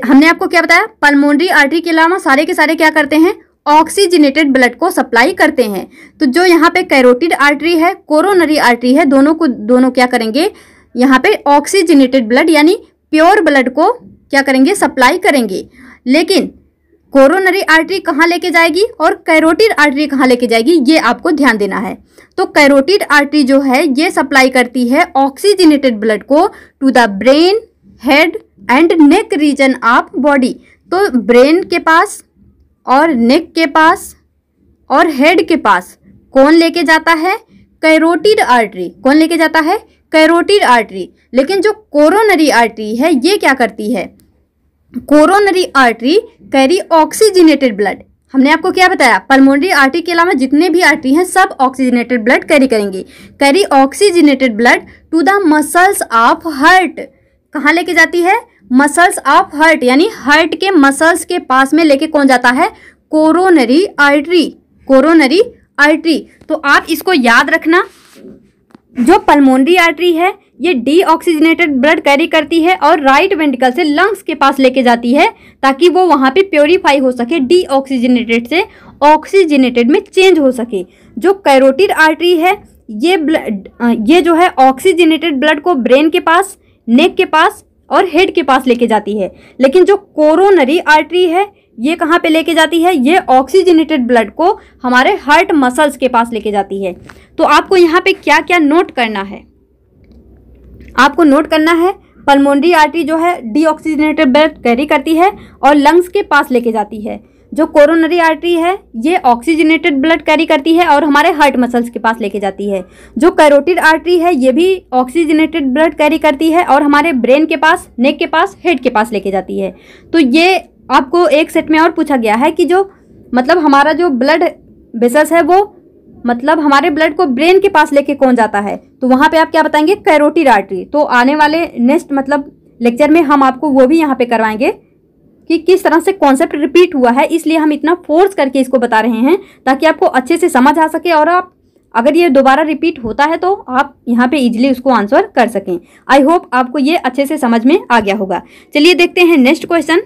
हमने आपको क्या बताया पल्मोनरी आर्टरी के अलावा सारे के सारे क्या करते हैं ऑक्सीजनेटेड ब्लड को सप्लाई करते हैं तो जो यहाँ पे कैरोटिड आर्टरी है कोरोनरी आर्टरी है दोनों को दोनों क्या करेंगे यहाँ पे ऑक्सीजनेटेड ब्लड यानी प्योर ब्लड को क्या करेंगे सप्लाई करेंगे लेकिन कोरोनरी आर्टरी कहाँ लेके जाएगी और कैरोटिड आर्टरी कहाँ लेके जाएगी ये आपको ध्यान देना है तो कैरोटिड आर्टरी जो है ये सप्लाई करती है ऑक्सीजनेटेड ब्लड को to the brain head and neck region of body तो ब्रेन के पास और नेक के पास और हेड के पास कौन लेके जाता है कैरोटिड आर्टरी कौन लेके जाता है कैरोटिड आर्टरी लेकिन जो कोरोनरी आर्टरी है ये क्या करती है coronary artery carry oxygenated blood हमने आपको क्या बताया पल्मोनरी आर्टरी के अलावा जितने भी आर्टरी हैं सब ऑक्सीजनेटेड ब्लड कैरी करेंगे carry oxygenated blood to the muscles of heart कहाँ लेके जाती है मसल्स ऑफ हार्ट यानी हार्ट के मसल्स के पास में लेके कौन जाता है कोरोनरी आर्टरी कोरोनरी आर्टरी तो आप इसको याद रखना जो पल्मोनरी आर्टरी है ये डीऑक्सीजनेटेड ब्लड कैरी करती है और राइट वेंटिकल से लंग्स के पास लेके जाती है ताकि वो वहाँ पे प्योरीफाई हो सके डीऑक्सीजनेटेड से ऑक्सीजनेटेड में चेंज हो सके जो कैरोटिड आर्टरी है ये ब्लड ये जो है ऑक्सीजनेटेड ब्लड को ब्रेन के पास नेक के पास और हेड के पास लेके जाती है लेकिन जो कोरोनरी आर्टरी है ये कहाँ पे लेके जाती है ये ऑक्सीजनेटेड ब्लड को हमारे हार्ट मसल्स के पास लेके जाती है तो आपको यहाँ पे क्या क्या नोट करना है आपको नोट करना है पल्मोनरी आर्टरी जो है डीऑक्सीजनेटेड ब्लड कैरी करती है और लंग्स के पास लेके जाती है जो कोरोनरी आर्टरी है ये ऑक्सीजनेटेड ब्लड कैरी करती है और हमारे हार्ट मसल्स के पास लेके जाती है जो कैरोटिड आर्टरी है ये भी ऑक्सीजनेटेड ब्लड कैरी करती है और हमारे ब्रेन के पास नेक के पास हेड के पास लेके जाती है तो ये आपको एक सेट में और पूछा गया है कि जो मतलब हमारा जो ब्लड बेसल्स है वो मतलब हमारे ब्लड को ब्रेन के पास लेके कौन जाता है तो वहां पे आप क्या बताएंगे कैरोटिड आर्टरी तो आने वाले नेक्स्ट मतलब लेक्चर में हम आपको वो भी यहाँ पे करवाएंगे कि किस तरह से कॉन्सेप्ट रिपीट हुआ है इसलिए हम इतना फोर्स करके इसको बता रहे हैं ताकि आपको अच्छे से समझ आ सके और आप अगर ये दोबारा रिपीट होता है तो आप यहाँ पे इजीली उसको आंसर कर सकें आई होप आपको ये अच्छे से समझ में आ गया होगा चलिए देखते हैं next question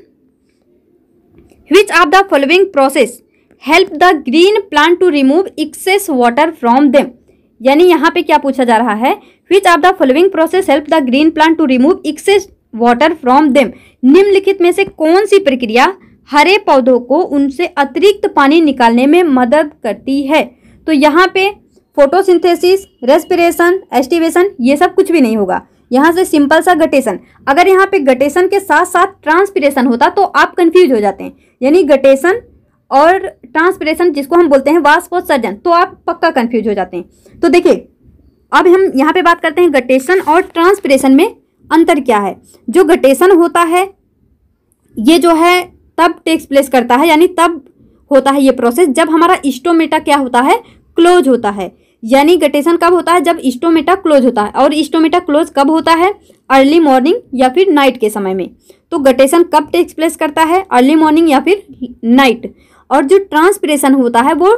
which are the following process help the green plant to remove excess water from them यानी यहाँ पे क्या पूछा जा रहा है which are the following process help the green plant to remove excess water from them निम्नलिखित में से कौन सी प्रक्रिया हरे पौधों को उनसे अतिरिक्त पानी निकालने में मदद करती है तो यहाँ पे फोटोसिंथेसिस रेस्पिरेशन एस्टिवेशन ये सब कुछ भी नहीं होगा यहाँ से सिंपल सा गटेशन अगर यहाँ पे गटेशन के साथ साथ ट्रांसपिरेशन होता तो आप कंफ्यूज हो जाते हैं यानी गटेशन और ट्रांसपरेशन जिसको हम बोलते हैं वास्पोत्सर्जन तो आप पक्का कन्फ्यूज हो जाते हैं तो देखिए अब हम यहाँ पे बात करते हैं गटेशन और ट्रांसपरेशन में अंतर क्या है जो गटेशन होता है ये जो है तब टेक्स प्लेस करता है यानी तब होता है ये प्रोसेस जब हमारा इस्टोमेटा क्या होता है क्लोज होता है यानी गटेशन कब होता है जब इस्टोमेटा क्लोज होता है और इस्टोमेटा क्लोज कब होता है अर्ली मॉर्निंग या फिर नाइट के समय में तो गटेशन कब टेक्स प्लेस करता है अर्ली मॉर्निंग या फिर नाइट और जो ट्रांसप्रेशन होता है वो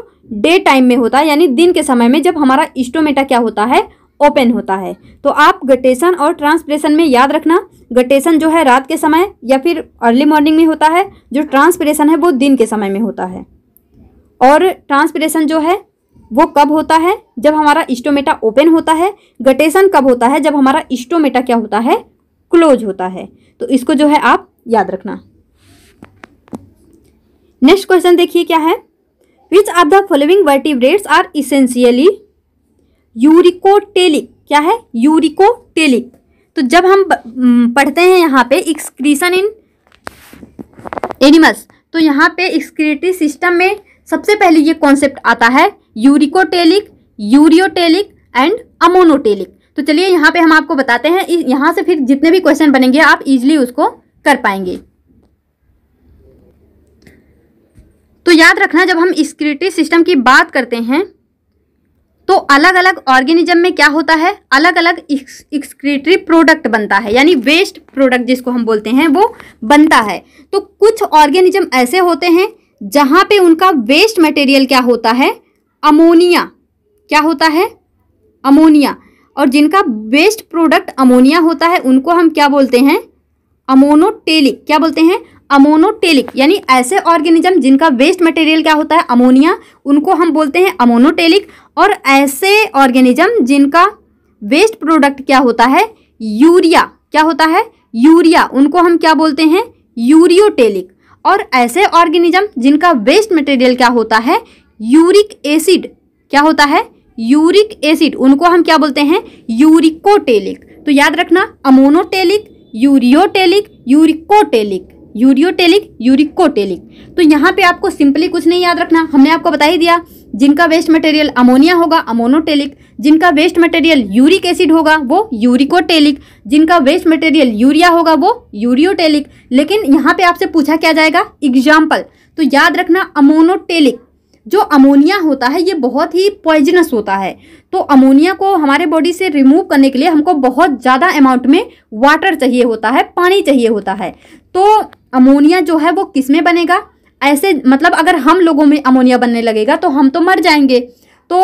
डे टाइम में होता है यानी दिन के समय में जब हमारा स्टोमेटा क्या होता है ओपन होता है तो आप गटेशन और ट्रांसप्रेशन में याद रखना गटेशन जो है रात के समय या फिर अर्ली मॉर्निंग में होता है जो ट्रांसप्रेशन है वो दिन के समय में होता है और ट्रांसप्रेशन जो है वो कब होता है जब हमारा स्टोमेटा ओपन होता है गटेशन कब होता है जब हमारा स्टोमेटा क्या होता है क्लोज होता है तो इसको जो है आप याद रखना नेक्स्ट क्वेश्चन देखिए क्या है which of the following vertebrates are essentially uricotelic क्या है यूरिकोटेलिक तो जब हम पढ़ते हैं यहाँ पे एक्सक्रीशन इन एनिमल्स तो यहाँ पे एक्सक्रीटरी सिस्टम में सबसे पहले ये कॉन्सेप्ट आता है यूरिकोटेलिक यूरियोटेलिक एंड अमोनोटेलिक तो चलिए यहाँ पे हम आपको बताते हैं यहाँ से फिर जितने भी क्वेश्चन बनेंगे आप इजिली उसको कर पाएंगे तो याद रखना जब हम स्क्रिटरी सिस्टम की बात करते हैं तो अलग अलग ऑर्गेनिज्म में क्या होता है अलग अलग एक्सक्रीटरी प्रोडक्ट बनता है यानी वेस्ट प्रोडक्ट जिसको हम बोलते हैं वो बनता है तो कुछ ऑर्गेनिज्म ऐसे होते हैं जहाँ पे उनका वेस्ट मटेरियल क्या होता है अमोनिया क्या होता है अमोनिया और जिनका वेस्ट प्रोडक्ट अमोनिया होता है उनको हम क्या बोलते हैं अमोनोटेलिक क्या बोलते हैं अमोनोटेलिक यानी ऐसे ऑर्गेनिज्म जिनका वेस्ट मटेरियल क्या होता है अमोनिया उनको हम बोलते हैं अमोनोटेलिक और ऐसे ऑर्गेनिज्म जिनका वेस्ट प्रोडक्ट क्या होता है यूरिया क्या होता है यूरिया उनको हम क्या बोलते हैं यूरियोटेलिक और ऐसे ऑर्गेनिज्म जिनका वेस्ट मटेरियल क्या होता है यूरिक एसिड क्या होता है यूरिक एसिड उनको हम क्या बोलते हैं यूरिकोटेलिक तो याद रखना ammonotelic ureotelic uricotelic ureotelic uricotelic तो यहाँ पे आपको सिंपली कुछ नहीं याद रखना हमने आपको बता ही दिया जिनका वेस्ट मटेरियल अमोनिया होगा अमोनोटेलिक जिनका वेस्ट मटेरियल यूरिक एसिड होगा वो यूरिकोटेलिक जिनका वेस्ट मटेरियल यूरिया होगा वो यूरियोटेलिक लेकिन यहाँ पे आपसे पूछा क्या जाएगा एग्जाम्पल तो याद रखना अमोनोटेलिक जो अमोनिया होता है ये बहुत ही पॉइजनस होता है तो अमोनिया को हमारे बॉडी से रिमूव करने के लिए हमको बहुत ज़्यादा अमाउंट में वाटर चाहिए होता है पानी चाहिए होता है तो अमोनिया जो है वो किस में बनेगा ऐसे मतलब अगर हम लोगों में अमोनिया बनने लगेगा तो हम तो मर जाएंगे तो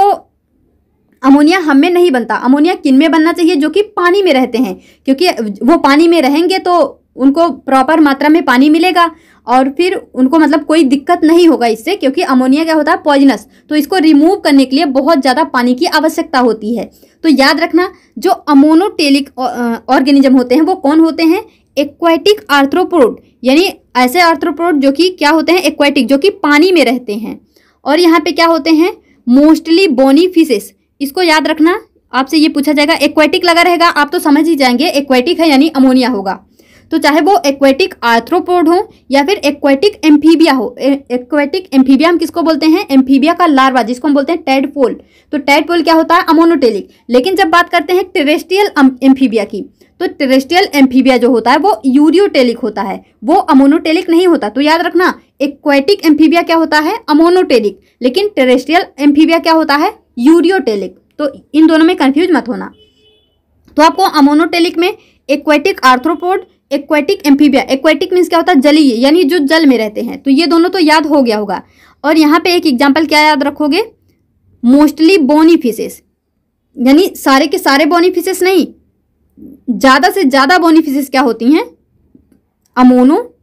अमोनिया हम में नहीं बनता अमोनिया किन में बनना चाहिए जो कि पानी में रहते हैं क्योंकि वो पानी में रहेंगे तो उनको प्रॉपर मात्रा में पानी मिलेगा और फिर उनको मतलब कोई दिक्कत नहीं होगा इससे क्योंकि अमोनिया क्या होता है पॉइजनस तो इसको रिमूव करने के लिए बहुत ज़्यादा पानी की आवश्यकता होती है तो याद रखना जो अमोनोटेलिक ऑर्गेनिज्म होते हैं वो कौन होते हैं एक्वाटिक आर्थ्रोपोड यानी ऐसे आर्थ्रोपोड जो कि क्या होते हैं एक्वाटिक जो कि पानी में रहते हैं और यहाँ पे क्या होते हैं मोस्टली बोनी फिशेस इसको याद रखना आपसे ये पूछा जाएगा एक्वाटिक लगा रहेगा आप तो समझ ही जाएंगे एक्वाटिक है यानी अमोनिया होगा तो चाहे वो एक्वेटिक आर्थ्रोपोड हो या फिर एक्वेटिक एम्फीबिया हो एक्वेटिक एम्फीबिया हम किसको बोलते हैं एम्फीबिया का लार्वा जिसको हम बोलते हैं टेडपोल तो टेडपोल क्या होता है अमोनोटेलिक लेकिन जब बात करते हैं टेरेस्ट्रियल एम्फीबिया की तो टेरेस्ट्रियल एम्फीबिया जो होता है वो यूरियोटेलिक होता है वो अमोनोटेलिक नहीं होता तो याद रखना एक्वेटिक एम्फीबिया क्या होता है अमोनोटेलिक लेकिन टेरेस्ट्रियल एम्फीबिया क्या होता है यूरियोटेलिक तो इन दोनों में कन्फ्यूज मत होना तो आपको अमोनोटेलिक में aquatic arthropod aquatic amphibia aquatic means क्या होता है जलीय यानी जो जल में रहते हैं तो ये दोनों तो याद हो गया होगा और यहाँ पे एक एग्जाम्पल क्या याद रखोगे मोस्टली बोनी फिशेस यानी सारे के सारे बोनी फिशेस नहीं ज़्यादा से ज़्यादा बोनी फिशेस क्या होती हैं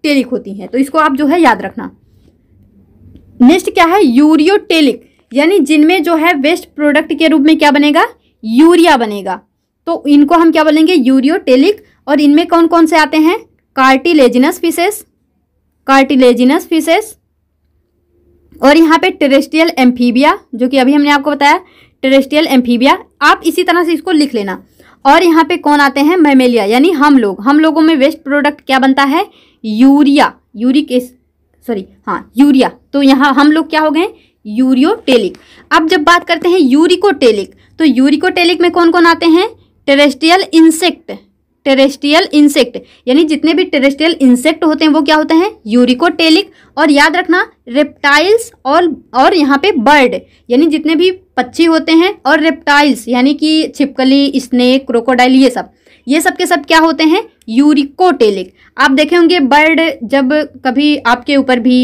टेलिक होती हैं तो इसको आप जो है याद रखना नेक्स्ट क्या है यूरियोटेलिक यानी जिनमें जो है वेस्ट प्रोडक्ट के रूप में क्या बनेगा यूरिया बनेगा तो इनको हम क्या बोलेंगे यूरियोटेलिक और इनमें कौन कौन से आते हैं कार्टिलेजिनस फिशेस कार्टिलेजिनस फिशेस और यहाँ पे टेरेस्ट्रियल एम्फीबिया जो कि अभी हमने आपको बताया टेरेस्ट्रियल एम्फीबिया आप इसी तरह से इसको लिख लेना और यहाँ पे कौन आते हैं मेमेलिया यानी हम लोग हम लोगों में वेस्ट प्रोडक्ट क्या बनता है यूरिया यूरिक सॉरी हाँ यूरिया तो यहाँ हम लोग क्या हो गए यूरियोटेलिक अब जब बात करते हैं यूरिकोटेलिक तो यूरिकोटेलिक में कौन कौन आते हैं टेरेस्ट्रियल इंसेक्ट टेरेस्ट्रियल इंसेक्ट यानी जितने भी टेरेस्ट्रियल इंसेक्ट होते हैं वो क्या होते हैं यूरिकोटेलिक और याद रखना रेप्टाइल्स और और यहाँ पे बर्ड यानी जितने भी पक्षी होते हैं और रेप्टाइल्स यानी कि छिपकली स्नेक क्रोकोडाइल ये सब ये सब के सब क्या होते हैं यूरिकोटेलिक आप देखे होंगे बर्ड जब कभी आपके ऊपर भी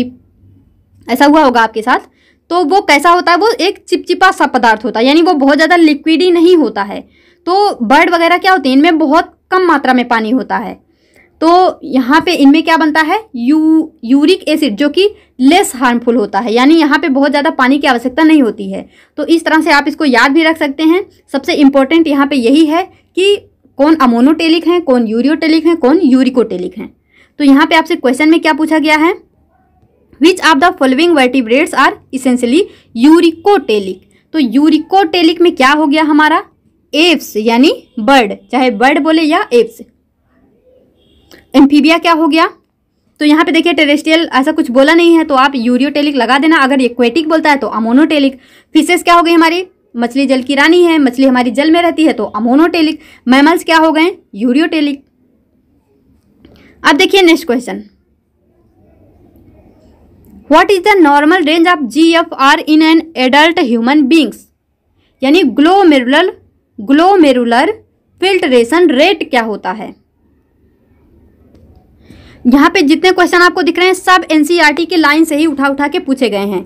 ऐसा हुआ होगा आपके साथ तो वो कैसा होता है वो एक चिपचिपा सा पदार्थ होता है यानी वो बहुत ज़्यादा लिक्विड ही नहीं होता है तो बर्ड वगैरह क्या होते हैं इनमें बहुत कम मात्रा में पानी होता है तो यहाँ पे इनमें क्या बनता है यू यूरिक एसिड जो कि लेस हार्मफुल होता है यानी यहाँ पे बहुत ज़्यादा पानी की आवश्यकता नहीं होती है तो इस तरह से आप इसको याद भी रख सकते हैं सबसे इम्पोर्टेंट यहाँ पे यही है कि कौन अमोनोटेलिक हैं कौन यूरियोटेलिक हैं कौन यूरिकोटेलिक हैं तो यहाँ पे आपसे क्वेश्चन में क्या पूछा गया है which of the following vertebrates are essentially uricotelic तो यूरिकोटेलिक में क्या हो गया हमारा एप्स यानी बर्ड चाहे बर्ड बोले या एप्स एम्फीबिया क्या हो गया तो यहाँ पे देखिए टेरेस्ट्रियल ऐसा कुछ बोला नहीं है तो आप यूरियोटेलिक लगा देना अगर एक्वेटिक बोलता है तो अमोनोटेलिक फिशेस क्या हो गई हमारी मछली जल की रानी है मछली हमारी जल में रहती है तो अमोनोटेलिक मैमल्स क्या हो गए यूरियोटेलिक अब देखिए next question what is the normal range of G F R in an adult human beings यानी ग्लोमेरुलर ग्लोमेरुलर फिल्ट्रेशन रेट क्या होता है यहाँ पे जितने क्वेश्चन आपको दिख रहे हैं सब एनसीईआरटी e के लाइन से ही उठा उठा के पूछे गए हैं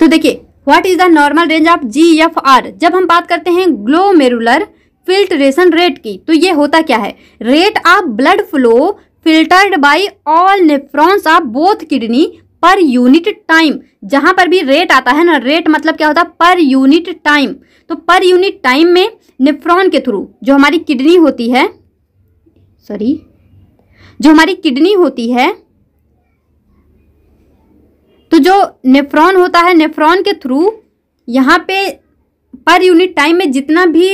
तो देखिए what is the normal range of G F R जब हम बात करते हैं ग्लोमेरुलर फिल्ट्रेशन रेट की तो ये होता क्या है rate of blood flow filtered by all nephrons of both kidney per unit time जहां पर भी रेट आता है ना रेट मतलब क्या होता है पर यूनिट टाइम तो पर यूनिट टाइम में निफ्रॉन के थ्रू जो हमारी किडनी होती है सॉरी जो हमारी किडनी होती है तो जो नेफ्रॉन होता है नेफ्रॉन के थ्रू यहाँ पे पर यूनिट टाइम में जितना भी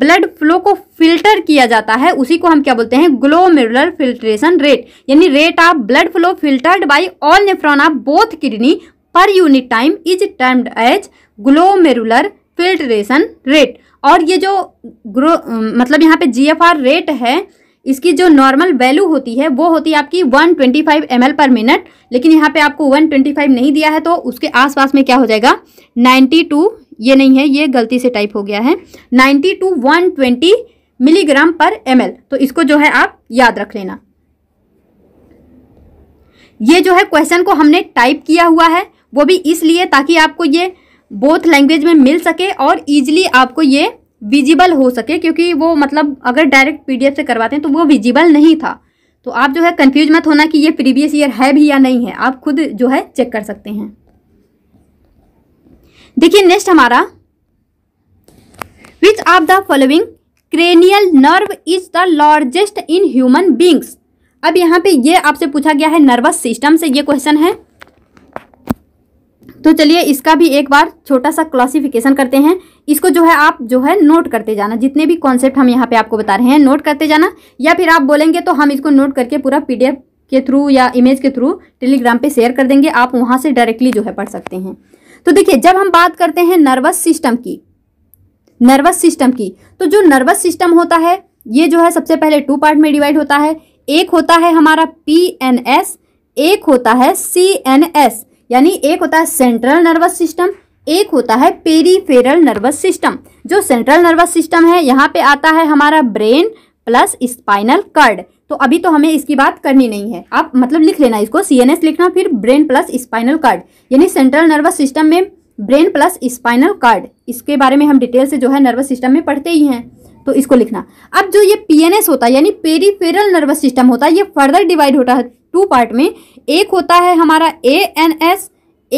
ब्लड फ्लो को फिल्टर किया जाता है उसी को हम क्या बोलते हैं ग्लोमेरुलर फिल्ट्रेशन रेट यानी rate of blood flow filtered by all nephron of both kidney per unit time is termed as glomerular filtration rate और ये जो ग्रो मतलब यहाँ पे आर रेट है इसकी जो नॉर्मल वैल्यू होती है वो होती है आपकी 125 ट्वेंटी पर मिनट लेकिन यहाँ पे आपको 125 नहीं दिया है तो उसके आसपास में क्या हो जाएगा 92 ये नहीं है ये गलती से टाइप हो गया है 92 टू 120 मिलीग्राम पर एम तो इसको जो है आप याद रख लेना ये जो है क्वेश्चन को हमने टाइप किया हुआ है वो भी इसलिए ताकि आपको ये बोथ लैंग्वेज में मिल सके और ईजिली आपको ये विजिबल हो सके क्योंकि वो मतलब अगर डायरेक्ट पी से करवाते हैं तो वो विजिबल नहीं था तो आप जो है कन्फ्यूज मत होना कि ये प्रीवियस ईयर है भी या नहीं है आप खुद जो है चेक कर सकते हैं देखिए नेक्स्ट हमारा which of the following cranial nerve is the largest in human beings अब यहाँ पे ये आपसे पूछा गया है नर्वस सिस्टम से ये क्वेश्चन है तो चलिए इसका भी एक बार छोटा सा क्लासिफिकेशन करते हैं इसको जो है आप जो है नोट करते जाना जितने भी कॉन्सेप्ट हम यहाँ पे आपको बता रहे हैं नोट करते जाना या फिर आप बोलेंगे तो हम इसको नोट करके पूरा पी के थ्रू या इमेज के थ्रू टेलीग्राम पर शेयर कर देंगे आप वहाँ से डायरेक्टली जो है पढ़ सकते हैं तो देखिए जब हम बात करते हैं नर्वस सिस्टम की नर्वस सिस्टम की तो जो नर्वस सिस्टम होता है ये जो है सबसे पहले टू पार्ट में डिवाइड होता है एक होता है हमारा पी एन एस एक होता है सी एन एस यानी एक होता है सेंट्रल नर्वस सिस्टम एक होता है पेरीफेरल नर्वस सिस्टम जो सेंट्रल नर्वस सिस्टम है यहाँ पे आता है हमारा ब्रेन प्लस स्पाइनल कार्ड तो अभी तो हमें इसकी बात करनी नहीं है आप मतलब लिख लेना इसको सी लिखना फिर ब्रेन प्लस स्पाइनल कार्ड यानी सेंट्रल नर्वस सिस्टम में ब्रेन प्लस स्पाइनल कार्ड इसके बारे में हम डिटेल से जो है नर्वस सिस्टम में पढ़ते ही हैं तो इसको लिखना अब जो ये पीएनएस होता है यानी पेरीफेरल नर्वस सिस्टम होता है ये फर्दर डिवाइड होता है टू पार्ट में एक होता है हमारा ए एन एस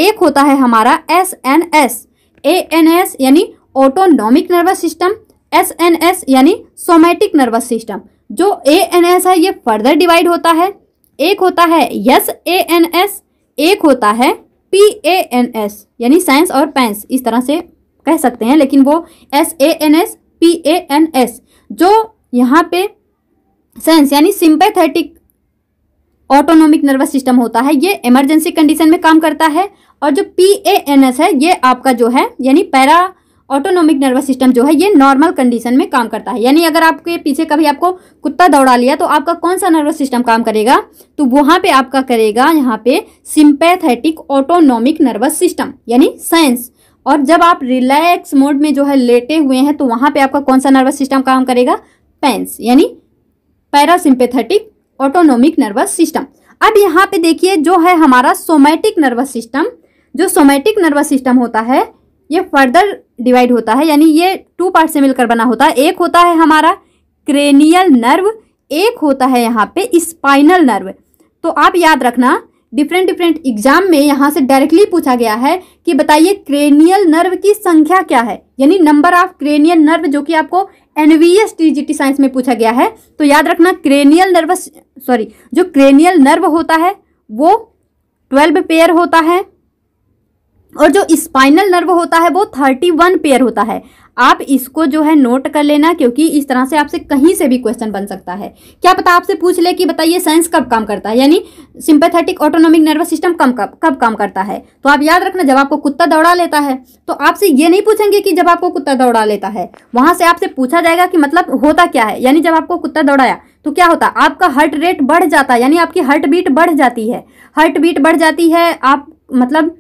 एक होता है हमारा S N S A N S यानी autonomic nervous system S N S यानी सोमैटिक नर्वस सिस्टम जो ए एन एस है ये फर्दर डिवाइड होता है एक होता है यस ए एन एस एक होता है पी ए एन एस यानी साइंस और पैंस इस तरह से कह सकते हैं लेकिन वो S A N S P A N S जो यहाँ पे सेंस यानी सिंपैथेटिक ऑटोनोमिक नर्वस सिस्टम होता है ये इमरजेंसी कंडीशन में काम करता है और जो पी ए एन एस है ये आपका जो है यानी पैरा ऑटोनोमिक नर्वस सिस्टम जो है ये नॉर्मल कंडीशन में काम करता है यानी अगर आपके पीछे कभी आपको कुत्ता दौड़ा लिया तो आपका कौन सा नर्वस सिस्टम काम करेगा तो वहाँ पे आपका करेगा यहाँ पे सिंपैथेटिक ऑटोनोमिक नर्वस सिस्टम यानी साइंस और जब आप रिलैक्स मोड में जो है लेटे हुए हैं तो वहाँ पे आपका कौन सा नर्वस सिस्टम काम करेगा पेंस यानी पैरासिम्पेथेटिक ऑटोनोमिक नर्वस सिस्टम अब यहाँ पे देखिए जो है हमारा सोमैटिक नर्वस सिस्टम जो सोमैटिक नर्वस सिस्टम होता है ये फर्दर डिवाइड होता है यानी ये टू पार्ट से मिलकर बना होता है एक होता है हमारा क्रेनियल नर्व एक होता है यहाँ पे स्पाइनल नर्व तो आप याद रखना डिफरेंट डिफरेंट एग्जाम में यहाँ से डायरेक्टली पूछा गया है कि बताइए क्रेनियल नर्व की संख्या क्या है यानी नंबर ऑफ क्रेनियल नर्व जो कि आपको एनवीएस टीजीटी साइंस में पूछा गया है तो याद रखना क्रेनियल नर्वस सॉरी जो क्रेनियल नर्व होता है वो ट्वेल्व पेयर होता है और जो स्पाइनल नर्व होता है वो थर्टी वन पेयर होता है आप इसको जो है नोट कर लेना क्योंकि इस तरह से आपसे कहीं से भी क्वेश्चन बन सकता है क्या पता आपसे पूछ ले कि बताइए साइंस कब काम करता है यानी सिंपैथेटिक ऑटोनॉमिक नर्वस सिस्टम कब कब काम करता है तो आप याद रखना जब आपको कुत्ता दौड़ा लेता है तो आपसे ये नहीं पूछेंगे कि जब आपको कुत्ता दौड़ा लेता है वहां से आपसे पूछा जाएगा कि मतलब होता क्या है यानी जब आपको कुत्ता दौड़ाया तो क्या होता है आपका हार्ट रेट बढ़ जाता है यानी आपकी हार्ट बीट बढ़ जाती है हार्ट बीट बढ़ जाती है आप मतलब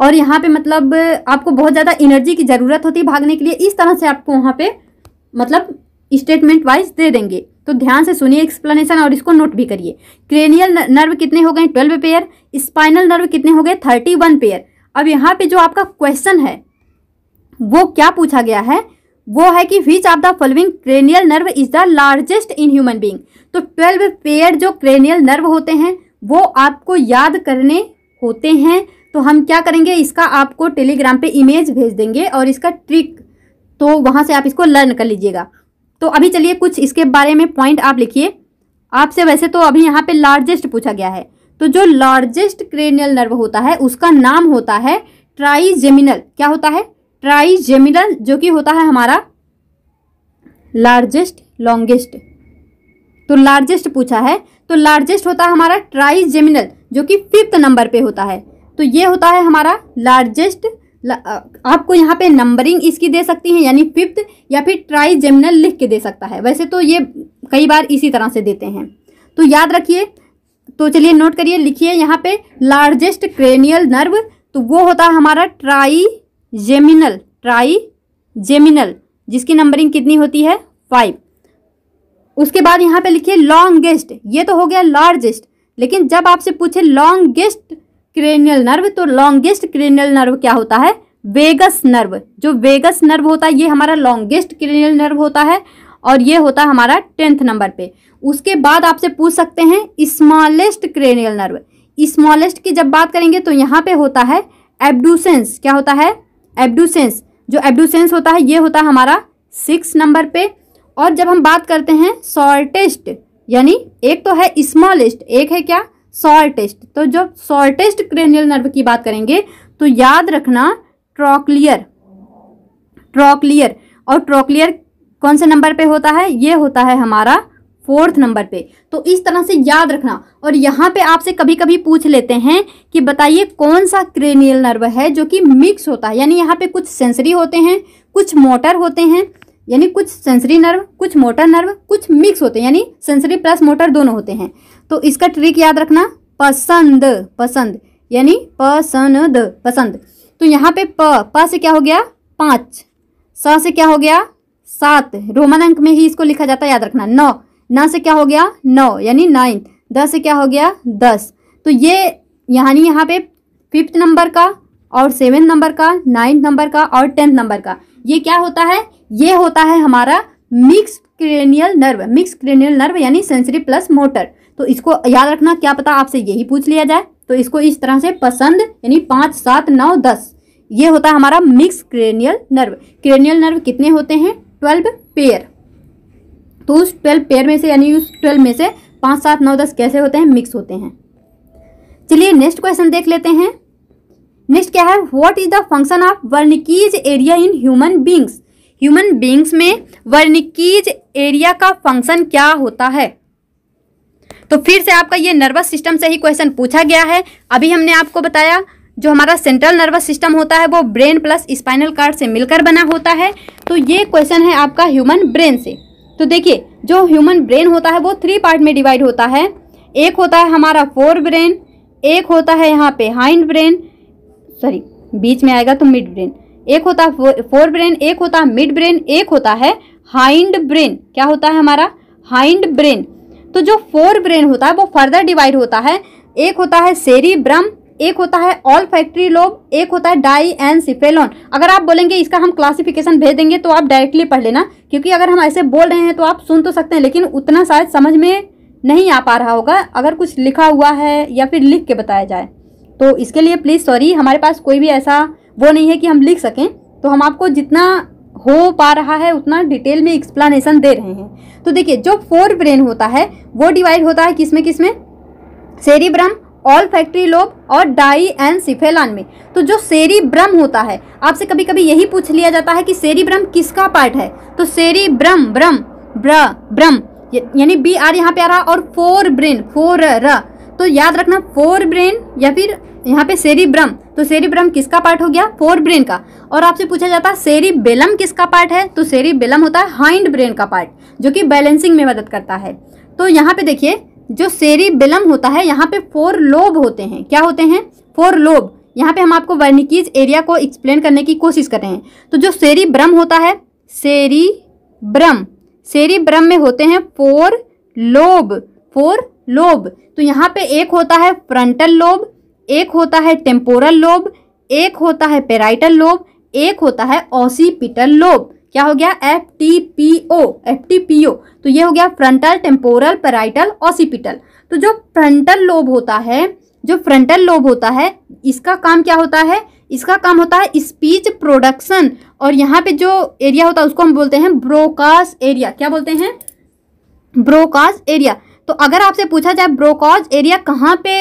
और यहाँ पे मतलब आपको बहुत ज़्यादा एनर्जी की ज़रूरत होती है भागने के लिए इस तरह से आपको वहाँ पे मतलब स्टेटमेंट वाइज दे देंगे तो ध्यान से सुनिए एक्सप्लेनेशन और इसको नोट भी करिए क्रेनियल नर्व कितने हो गए ट्वेल्व पेयर स्पाइनल नर्व कितने हो गए थर्टी वन पेयर अब यहाँ पे जो आपका क्वेश्चन है वो क्या पूछा गया है वो है कि which of the following cranial nerve is the largest in human being तो ट्वेल्व पेयर जो क्रेनियल नर्व होते हैं वो आपको याद करने होते हैं तो हम क्या करेंगे इसका आपको टेलीग्राम पे इमेज भेज देंगे और इसका ट्रिक तो वहाँ से आप इसको लर्न कर लीजिएगा तो अभी चलिए कुछ इसके बारे में पॉइंट आप लिखिए आपसे वैसे तो अभी यहाँ पे लार्जेस्ट पूछा गया है तो जो लार्जेस्ट क्रेनियल नर्व होता है उसका नाम होता है ट्राइजेमिनल क्या होता है ट्राइजेमिनल जो कि होता है हमारा लार्जेस्ट लॉन्गेस्ट तो लार्जेस्ट पूछा है तो लार्जेस्ट होता है हमारा ट्राइजेमिनल जो कि फिफ्थ नंबर पे होता है तो ये होता है हमारा लार्जेस्ट आपको यहाँ पे नंबरिंग इसकी दे सकती हैं यानी फिफ्थ या फिर ट्राई जेमिनल लिख के दे सकता है वैसे तो ये कई बार इसी तरह से देते हैं तो याद रखिए तो चलिए नोट करिए लिखिए यहाँ पे लार्जेस्ट क्रेनियल नर्व तो वो होता है हमारा ट्राई जेमिनल ट्राई जेमिनल जिसकी नंबरिंग कितनी होती है फाइव उसके बाद यहाँ पे लिखिए लॉन्गेस्ट ये तो हो गया लार्जेस्ट लेकिन जब आपसे पूछे लॉन्गेस्ट क्रेनियल नर्व तो लॉन्गेस्ट क्रेनियल नर्व क्या होता है वेगस नर्व जो वेगस नर्व होता है ये हमारा लॉन्गेस्ट क्रेनियल नर्व होता है और ये होता है हमारा टेंथ नंबर पे उसके बाद आपसे पूछ सकते हैं स्मॉलेस्ट क्रेनियल नर्व स्मॉलेस्ट की जब बात करेंगे तो यहाँ पे होता है एबडूसेंस क्या होता है एबडूसेंस जो एबडूसेंस होता है ये होता है हमारा सिक्स नंबर पे और जब हम बात करते हैं शॉर्टेस्ट यानी एक तो है स्मॉलेस्ट एक है क्या शॉर्टेस्ट तो जब शॉर्टेस्ट क्रेनियल नर्व की बात करेंगे तो याद रखना ट्रॉक्लियर ट्रॉक्लियर और ट्रॉक्लियर कौन से नंबर पे होता है ये होता है हमारा फोर्थ नंबर पे तो इस तरह से याद रखना और यहाँ पे आपसे कभी कभी पूछ लेते हैं कि बताइए कौन सा क्रेनियल नर्व है जो कि मिक्स होता है यानी यहाँ पे कुछ सेंसरी होते हैं कुछ मोटर होते हैं यानी कुछ सेंसरी नर्व कुछ मोटर नर्व कुछ मिक्स होते हैं यानी सेंसरी प्लस मोटर दोनों होते हैं तो इसका ट्रिक याद रखना पसंद पसंद यानी पसंद पसंद तो यहाँ पे प प से क्या हो गया पाँच स से क्या हो गया सात रोमन अंक में ही इसको लिखा जाता है याद रखना नौ न से क्या हो गया नौ यानी नाइन्थ दस से क्या हो गया दस तो ये यानी यहाँ पे फिफ्थ नंबर का और सेवेंथ नंबर का नाइन्थ नंबर का और टेंथ नंबर का ये क्या होता है ये होता है हमारा mix cranial nerve mix cranial nerve यानी सेंसरी प्लस मोटर तो इसको याद रखना क्या पता आपसे यही पूछ लिया जाए तो इसको इस तरह से पसंद यानी पाँच सात नौ दस ये होता है हमारा mix cranial nerve cranial nerve कितने होते हैं ट्वेल्व पेयर तो उस ट्वेल्व पेयर में से यानी उस ट्वेल्व में से पाँच सात नौ दस कैसे होते हैं मिक्स होते हैं चलिए नेक्स्ट क्वेश्चन देख लेते हैं नेक्स्ट क्या है what is the function of Wernicke's area in human beings human beings में वर्निकीज एरिया का फंक्शन क्या होता है तो फिर से आपका ये नर्वस सिस्टम से ही क्वेश्चन पूछा गया है अभी हमने आपको बताया जो हमारा सेंट्रल नर्वस सिस्टम होता है वो ब्रेन प्लस स्पाइनल कार्ड से मिलकर बना होता है तो ये क्वेश्चन है आपका ह्यूमन ब्रेन से तो देखिए जो ह्यूमन ब्रेन होता है वो थ्री पार्ट में डिवाइड होता है एक होता है हमारा फोर ब्रेन एक होता है यहाँ पे हाइंड ब्रेन सॉरी बीच में आएगा तो मिड ब्रेन एक होता है फोर ब्रेन एक होता है मिड ब्रेन एक होता है हाइंड ब्रेन क्या होता है हमारा हाइंड ब्रेन तो जो फोर ब्रेन होता है वो फर्दर डिवाइड होता है एक होता है सेरी ब्रम एक होता है ऑल फैक्ट्री लोब एक होता है डाई एंड सिफेलोन अगर आप बोलेंगे इसका हम क्लासिफिकेशन भेज देंगे तो आप डायरेक्टली पढ़ लेना क्योंकि अगर हम ऐसे बोल रहे हैं तो आप सुन तो सकते हैं लेकिन उतना शायद समझ में नहीं आ पा रहा होगा अगर कुछ लिखा हुआ है या फिर लिख के बताया जाए तो इसके लिए प्लीज़ सॉरी हमारे पास कोई भी ऐसा वो नहीं है कि हम लिख सकें तो हम आपको जितना हो पा रहा है उतना डिटेल में एक्सप्लानेशन दे रहे हैं तो देखिए जो फोर ब्रेन होता है वो डिवाइड होता है किसमें किसमें सेरिब्रम ऑल फैक्ट्री लोब और डाई एंड सिफेलान में तो जो सेरी ब्रम होता है आपसे कभी कभी यही पूछ लिया जाता है कि सेरी ब्रम किसका पार्ट है तो सेरी ब्रम ब्रम ब्र ब्रम यानी बी आर यहाँ पे आ रहा और फोर ब्रेन फोर र तो याद रखना फोर ब्रेन या फिर यहाँ पे सेरी ब्रम तो सेरिब्रम किसका पार्ट हो गया फोर ब्रेन का और आपसे पूछा जाता है बेलम किसका पार्ट है तो बेलम होता है हाइंड ब्रेन का पार्ट जो कि बैलेंसिंग में मदद करता है तो यहाँ पे देखिए जो बेलम होता है यहाँ पे फोर लोब होते हैं क्या होते हैं फोर लोब यहाँ पे हम आपको वर्निकीज एरिया को एक्सप्लेन करने की कोशिश कर रहे हैं तो जो ब्रम होता है ब्रम सेरी ब्रम में होते हैं फोर लोब फोर लोब तो यहाँ पे एक होता है फ्रंटल लोब एक होता है टेम्पोरल लोब एक होता है पेराइटल लोब एक होता है ओसीपिटल लोब क्या हो गया F T P O F T P O तो ये हो गया फ्रंटल टेम्पोरल पेराइटल ओसीपिटल तो जो फ्रंटल लोब होता है जो फ्रंटल लोब होता है इसका काम क्या होता है इसका काम होता है स्पीच प्रोडक्शन और यहाँ पे जो एरिया होता है उसको हम बोलते हैं ब्रोकास एरिया क्या बोलते हैं ब्रोकास एरिया तो अगर आपसे पूछा जाए ब्रोकॉज एरिया कहाँ पे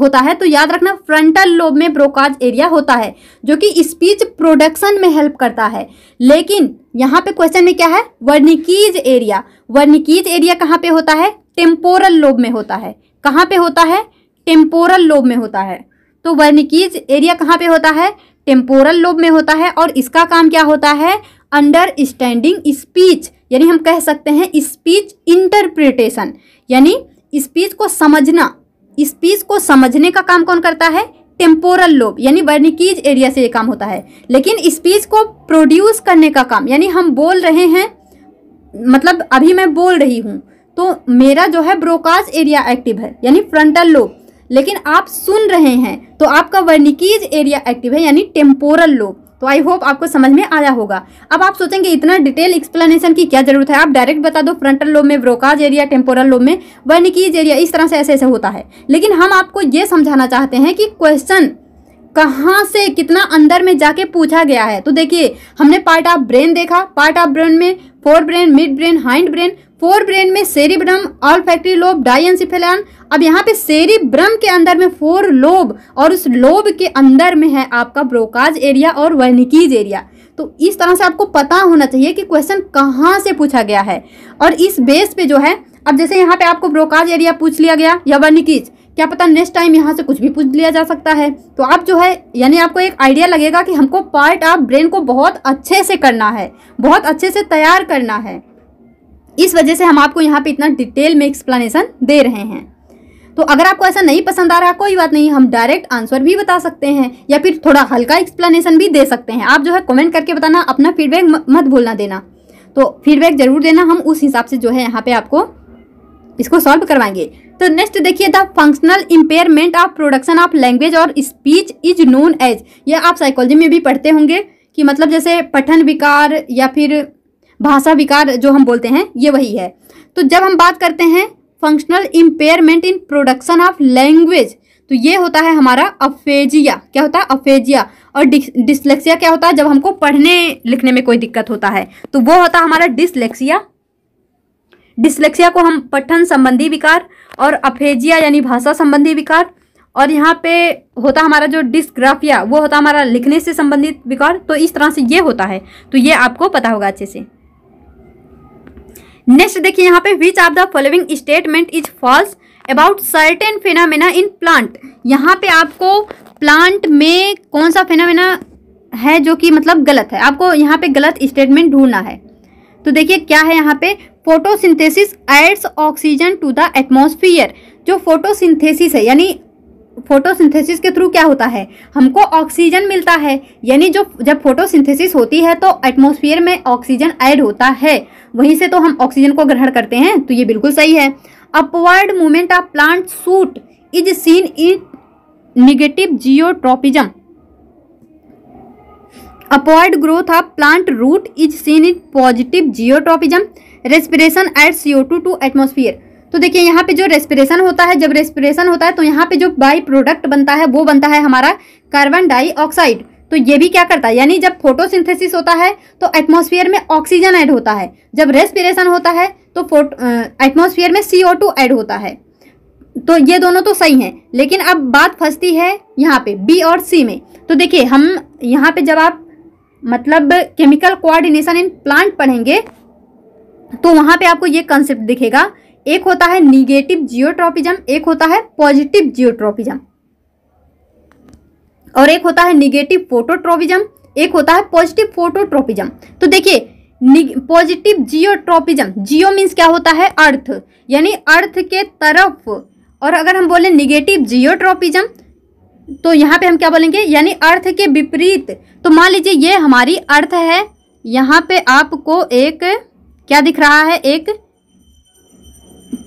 होता है तो याद रखना फ्रंटल लोब में ब्रोकाज एरिया होता है जो कि स्पीच प्रोडक्शन में हेल्प करता है लेकिन यहाँ पे क्वेश्चन में क्या है वर्निकीज एरिया वर्निकीज एरिया कहाँ पे होता है टेम्पोरल लोब में होता है कहाँ पे होता है टेम्पोरल लोब में होता है तो वर्निकीज एरिया कहाँ पे होता है टेम्पोरल लोब में होता है और इसका काम क्या होता है अंडरस्टैंडिंग स्पीच यानी हम कह सकते हैं स्पीच इंटरप्रिटेशन यानी स्पीच को समझना स्पीच को समझने का काम कौन करता है टेम्पोरल लोब यानी वर्निकीज एरिया से ये काम होता है लेकिन स्पीच को प्रोड्यूस करने का काम यानी हम बोल रहे हैं मतलब अभी मैं बोल रही हूँ तो मेरा जो है ब्रोकाज एरिया एक्टिव है यानी फ्रंटल लोब लेकिन आप सुन रहे हैं तो आपका वर्निकीज एरिया एक्टिव है यानी टेम्पोरल लोब तो आई होप आपको समझ में आया होगा अब आप सोचेंगे इतना डिटेल एक्सप्लेनेशन की क्या जरूरत है आप डायरेक्ट बता दो फ्रंटल लोब में ब्रोकाज एरिया टेम्पोरल लोब में वर्निकीज एरिया इस तरह से ऐसे ऐसे होता है लेकिन हम आपको ये समझाना चाहते हैं कि क्वेश्चन कहाँ से कितना अंदर में जाके पूछा गया है तो देखिए हमने पार्ट ऑफ ब्रेन देखा पार्ट ऑफ ब्रेन में forebrain midbrain hindbrain forebrain में ब्रम ऑल फैक्ट्री लोब सिफेलान अब यहाँ पे ब्रम के अंदर में फोर लोब और उस लोब के अंदर में है आपका ब्रोकाज एरिया और वर्निकीज एरिया तो इस तरह से आपको पता होना चाहिए कि क्वेश्चन कहाँ से पूछा गया है और इस बेस पे जो है अब जैसे यहाँ पे आपको ब्रोकाज एरिया पूछ लिया गया या वर्निकीज क्या पता नेक्स्ट टाइम यहाँ से कुछ भी पूछ लिया जा सकता है तो आप जो है यानी आपको एक आइडिया लगेगा कि हमको पार्ट ऑफ ब्रेन को बहुत अच्छे से करना है बहुत अच्छे से तैयार करना है इस वजह से हम आपको यहाँ पे इतना डिटेल में एक्सप्लेनेशन दे रहे हैं तो अगर आपको ऐसा नहीं पसंद आ रहा कोई बात नहीं हम डायरेक्ट आंसर भी बता सकते हैं या फिर थोड़ा हल्का एक्सप्लेनेशन भी दे सकते हैं आप जो है कमेंट करके बताना अपना फीडबैक मत भूलना देना तो फीडबैक जरूर देना हम उस हिसाब से जो है यहाँ पे आपको इसको सॉल्व करवाएंगे तो नेक्स्ट देखिए the functional impairment of production of language और स्पीच इज नोन एज यह आप साइकोलॉजी में भी पढ़ते होंगे कि मतलब जैसे पठन विकार या फिर भाषा विकार जो हम बोलते हैं ये वही है तो जब हम बात करते हैं functional impairment in production of language तो ये होता है हमारा अफेजिया क्या होता है अफेजिया और डिसलेक्सिया क्या होता है जब हमको पढ़ने लिखने में कोई दिक्कत होता है तो वो होता है हमारा डिस्लेक्सिया डिस्लेक्सिया को हम पठन संबंधी विकार और अफेजिया यानी भाषा संबंधी विकार और यहाँ पे होता हमारा जो डिस्ग्राफिया वो होता हमारा लिखने से संबंधित विकार तो इस तरह से ये होता है तो ये आपको पता होगा अच्छे से नेक्स्ट देखिए यहाँ पे which of the following statement is false about certain phenomena in plant यहाँ पे आपको प्लांट में कौन सा फिनामिना है जो कि मतलब गलत है आपको यहाँ पे गलत स्टेटमेंट ढूंढना है तो देखिए क्या है यहाँ पे photosynthesis adds oxygen to the atmosphere जो फोटोसिंथेसिस है यानी फोटोसिंथेसिस के थ्रू क्या होता है हमको ऑक्सीजन मिलता है यानी जो जब फोटोसिंथेसिस होती है तो एटमॉस्फेयर में ऑक्सीजन ऐड होता है वहीं से तो हम ऑक्सीजन को ग्रहण करते हैं तो ये बिल्कुल सही है upward movement of plant shoot is seen in negative geotropism upward growth of plant root is seen in positive geotropism respiration add CO two to atmosphere तो देखिए यहाँ पे जो रेस्पिरेशन होता है जब रेस्पिरेशन होता है तो यहाँ पे जो बाई प्रोडक्ट बनता है वो बनता है हमारा कार्बन डाइऑक्साइड तो ये भी क्या करता है यानी जब फोटोसिंथेसिस होता है तो एटमोसफियर में ऑक्सीजन ऐड होता है जब रेस्पिरेशन होता है तो एटमोस्फियर में सी ओ टू ऐड होता है तो ये दोनों तो सही हैं लेकिन अब बात फंसती है यहाँ पे बी और सी में तो देखिए हम यहाँ पे जब आप मतलब केमिकल कोऑर्डिनेशन इन प्लांट पढ़ेंगे तो वहाँ पे आपको ये कंसेप्ट दिखेगा एक होता है निगेटिव जियोट्रॉपिज्म एक होता है पॉजिटिव जियोट्रॉपिज्म और एक होता है निगेटिव फोटोट्रॉपिज्म एक होता है पॉजिटिव फोटोट्रॉपिज्म तो देखिए पॉजिटिव जियोट्रॉपिज्म जियो मीन्स क्या होता है अर्थ यानी अर्थ के तरफ और अगर हम बोले निगेटिव जियोट्रॉपिज्म तो यहाँ पे हम क्या बोलेंगे यानी अर्थ के विपरीत तो मान लीजिए ये हमारी अर्थ है यहाँ पे आपको एक क्या दिख रहा है एक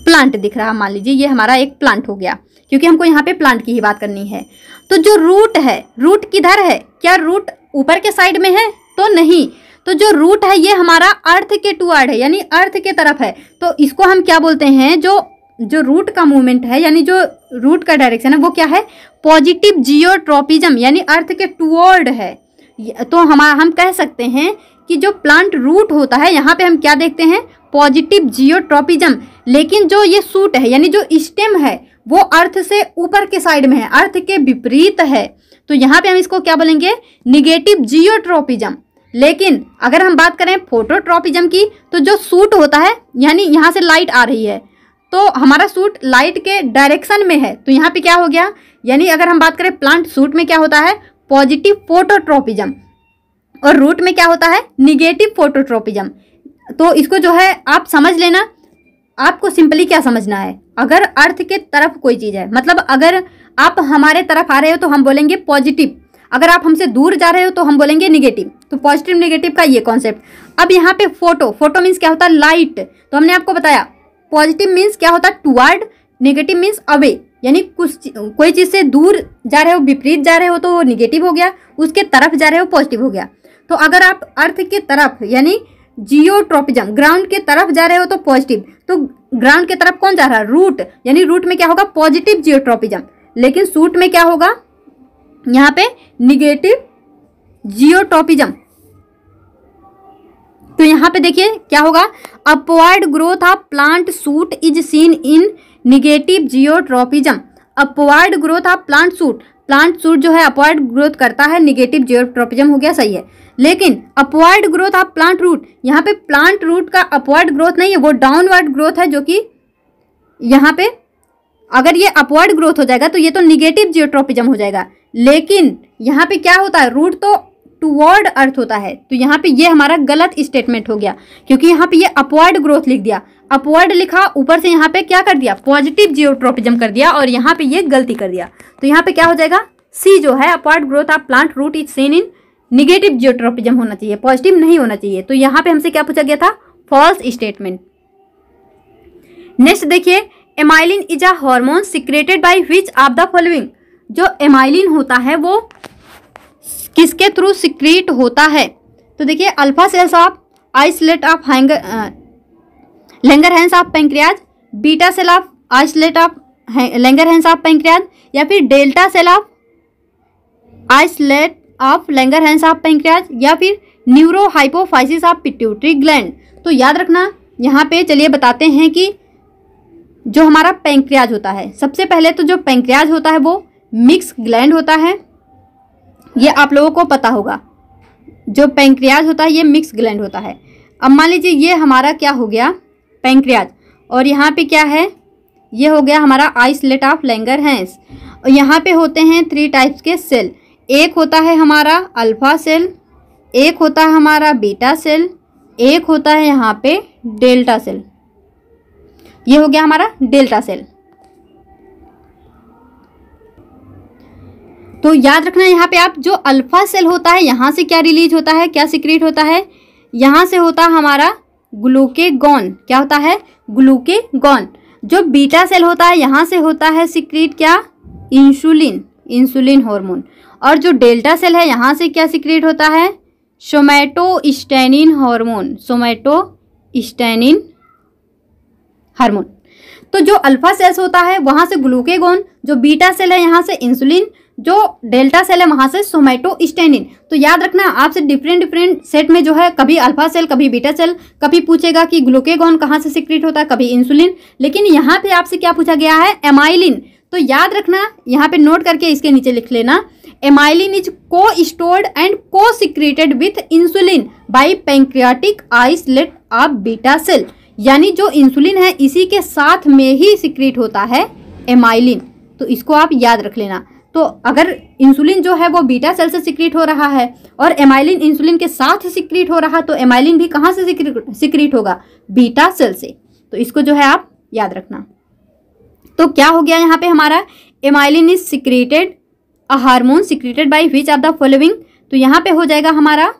प्लांट दिख रहा मान लीजिए ये हमारा एक प्लांट हो गया क्योंकि हमको यहाँ पे प्लांट की ही बात करनी है तो जो रूट है रूट किधर है क्या रूट ऊपर के साइड में है तो नहीं तो जो रूट है ये हमारा अर्थ के टुअर्ड है यानी अर्थ के तरफ है तो इसको हम क्या बोलते हैं जो जो रूट का मूवमेंट है यानी जो रूट का डायरेक्शन है वो क्या है पॉजिटिव जियोट्रोपिज्म यानी अर्थ के टुवर्ड है तो हम हम कह सकते हैं कि जो प्लांट रूट होता है यहाँ पे हम क्या देखते हैं पॉजिटिव जियोट्रोपिज्म लेकिन जो ये सूट है यानी जो स्टेम है वो अर्थ से ऊपर के साइड में है अर्थ के विपरीत है तो यहाँ पे हम इसको क्या बोलेंगे निगेटिव जियोट्रोपिज्म लेकिन अगर हम बात करें फोटोट्रोपिज्म की तो जो सूट होता है यानी यहाँ से लाइट आ रही है तो हमारा सूट लाइट के डायरेक्शन में है तो यहाँ पे क्या हो गया यानी अगर हम बात करें प्लांट सूट में क्या होता है पॉजिटिव फोटोट्रोपिज्म और रूट में क्या होता है निगेटिव फोटोट्रोपिज्म तो इसको जो है आप समझ लेना आपको सिंपली क्या समझना है अगर अर्थ के तरफ कोई चीज़ है मतलब अगर आप हमारे तरफ आ रहे हो तो हम बोलेंगे पॉजिटिव अगर आप हमसे दूर जा रहे हो तो हम बोलेंगे निगेटिव तो पॉजिटिव निगेटिव का ये कॉन्सेप्ट अब यहाँ पे फोटो फोटो मीन्स क्या होता है लाइट तो हमने आपको बताया पॉजिटिव मीन्स क्या होता है टूवर्ड निगेटिव मीन्स अवे यानी कुछ कोई चीज़ से दूर जा रहे हो विपरीत जा रहे हो तो निगेटिव हो गया उसके तरफ जा रहे हो पॉजिटिव हो गया तो अगर आप अर्थ की तरफ यानी जियोट्रोपिजम ग्राउंड के तरफ जा रहे हो तो पॉजिटिव तो ग्राउंड के तरफ कौन जा रहा है रूट यानी रूट में क्या होगा पॉजिटिव जियोट्रोपिज्म लेकिन सूट में क्या होगा यहाँ पे निगेटिव जियोट्रोपिजम तो यहाँ पे देखिए क्या होगा upward growth of plant shoot is seen in negative geotropism upward growth of plant shoot plant shoot जो है अपवर्ड ग्रोथ करता है निगेटिव जियोट्रोपिज्म हो गया सही है लेकिन upward growth of plant root यहाँ पे प्लांट रूट का अपवर्ड ग्रोथ नहीं है वो डाउनवर्ड ग्रोथ है जो कि यहाँ पे अगर ये अपवर्ड ग्रोथ हो जाएगा तो ये तो निगेटिव जियोट्रोपिज्म हो जाएगा लेकिन यहाँ पे क्या होता है रूट तो टूवर्ड अर्थ होता है तो यहाँ पे ये हमारा गलत स्टेटमेंट हो गया क्योंकि यहाँ पे ये अपवर्ड ग्रोथ लिख दिया अपवर्ड लिखा ऊपर से यहाँ पे क्या कर दिया पॉजिटिव जियोट्रोपिज्म कर दिया और यहाँ पे ये गलती कर दिया तो यहाँ पे क्या हो जाएगा सी जो है upward growth of plant root is seen in negative geotropism होना चाहिए पॉजिटिव नहीं होना चाहिए तो यहाँ पे हमसे क्या पूछा गया था फॉल्स स्टेटमेंट नेक्स्ट देखिए amylin is a hormone secreted by which of the following जो एमाइलिन होता है वो किसके थ्रू सिक्रेट होता है तो देखिए alpha cells of islet of hanger Langerhans of pancreas beta cell of islet of Langerhans of pancreas या फिर delta cell of islet of हैंस ऑफ पेंक्रियाज या फिर न्यूरोहाइपोफाइसिस ऑफ पिट्यूटरी ग्लैंड तो याद रखना यहाँ पे चलिए बताते हैं कि जो हमारा पेंक्रियाज होता है सबसे पहले तो जो पेंक्रियाज होता है वो मिक्स ग्लैंड होता है ये आप लोगों को पता होगा जो पेंक्रियाज होता है ये मिक्स ग्लैंड होता है अब मान लीजिए ये हमारा क्या हो गया पेंक्रियाज और यहाँ पे क्या है ये हो गया हमारा आइसलेट ऑफ लेंगर हैंस और यहाँ पे होते हैं थ्री टाइप्स के सेल एक होता है हमारा अल्फा सेल एक होता है हमारा बीटा सेल एक होता है यहाँ पे डेल्टा सेल ये हो गया हमारा डेल्टा सेल तो याद रखना यहाँ पे आप जो अल्फा सेल होता है यहाँ से क्या रिलीज होता है क्या सिक्रेट होता है यहाँ से होता है हमारा ग्लूकेगॉन क्या होता है ग्लूकेगॉन जो बीटा सेल होता है यहाँ से होता है सिक्रेट क्या इंसुलिन इंसुलिन हार्मोन और जो डेल्टा सेल है यहाँ से क्या सिक्रेट होता है सोमैटो स्टैनिन हार्मोन सोमैटो स्टैनिन हार्मोन तो जो अल्फा सेल्स होता है वहाँ से ग्लूकेगोन जो बीटा सेल है यहाँ से इंसुलिन जो डेल्टा सेल है वहाँ से सोमैटो स्टेनिन तो याद रखना आपसे डिफरेंट डिफरेंट सेट में जो है कभी अल्फा सेल कभी बीटा सेल कभी पूछेगा कि ग्लूकेगोन कहाँ से सिक्रेट होता है कभी इंसुलिन लेकिन यहाँ पे आपसे क्या पूछा गया है एमाइलिन तो याद रखना यहाँ पे नोट करके इसके नीचे लिख लेना amylin is co stored and co secreted with insulin by pancreatic islet of beta cell यानी जो इंसुलिन है इसी के साथ में ही सिक्रेट होता है एमाइलिन तो इसको आप याद रख लेना तो अगर इंसुलिन जो है वो बीटा सेल से सिक्रीट हो रहा है और एमाइलिन इंसुलिन के साथ सिक्रीट हो रहा तो एमाइलिन भी कहाँ से सिक्रीट होगा बीटा सेल से तो इसको जो है आप याद रखना तो क्या हो गया यहाँ पे हमारा amylin is secreted a hormone secreted by which of the following तो यहाँ पे हो जाएगा हमारा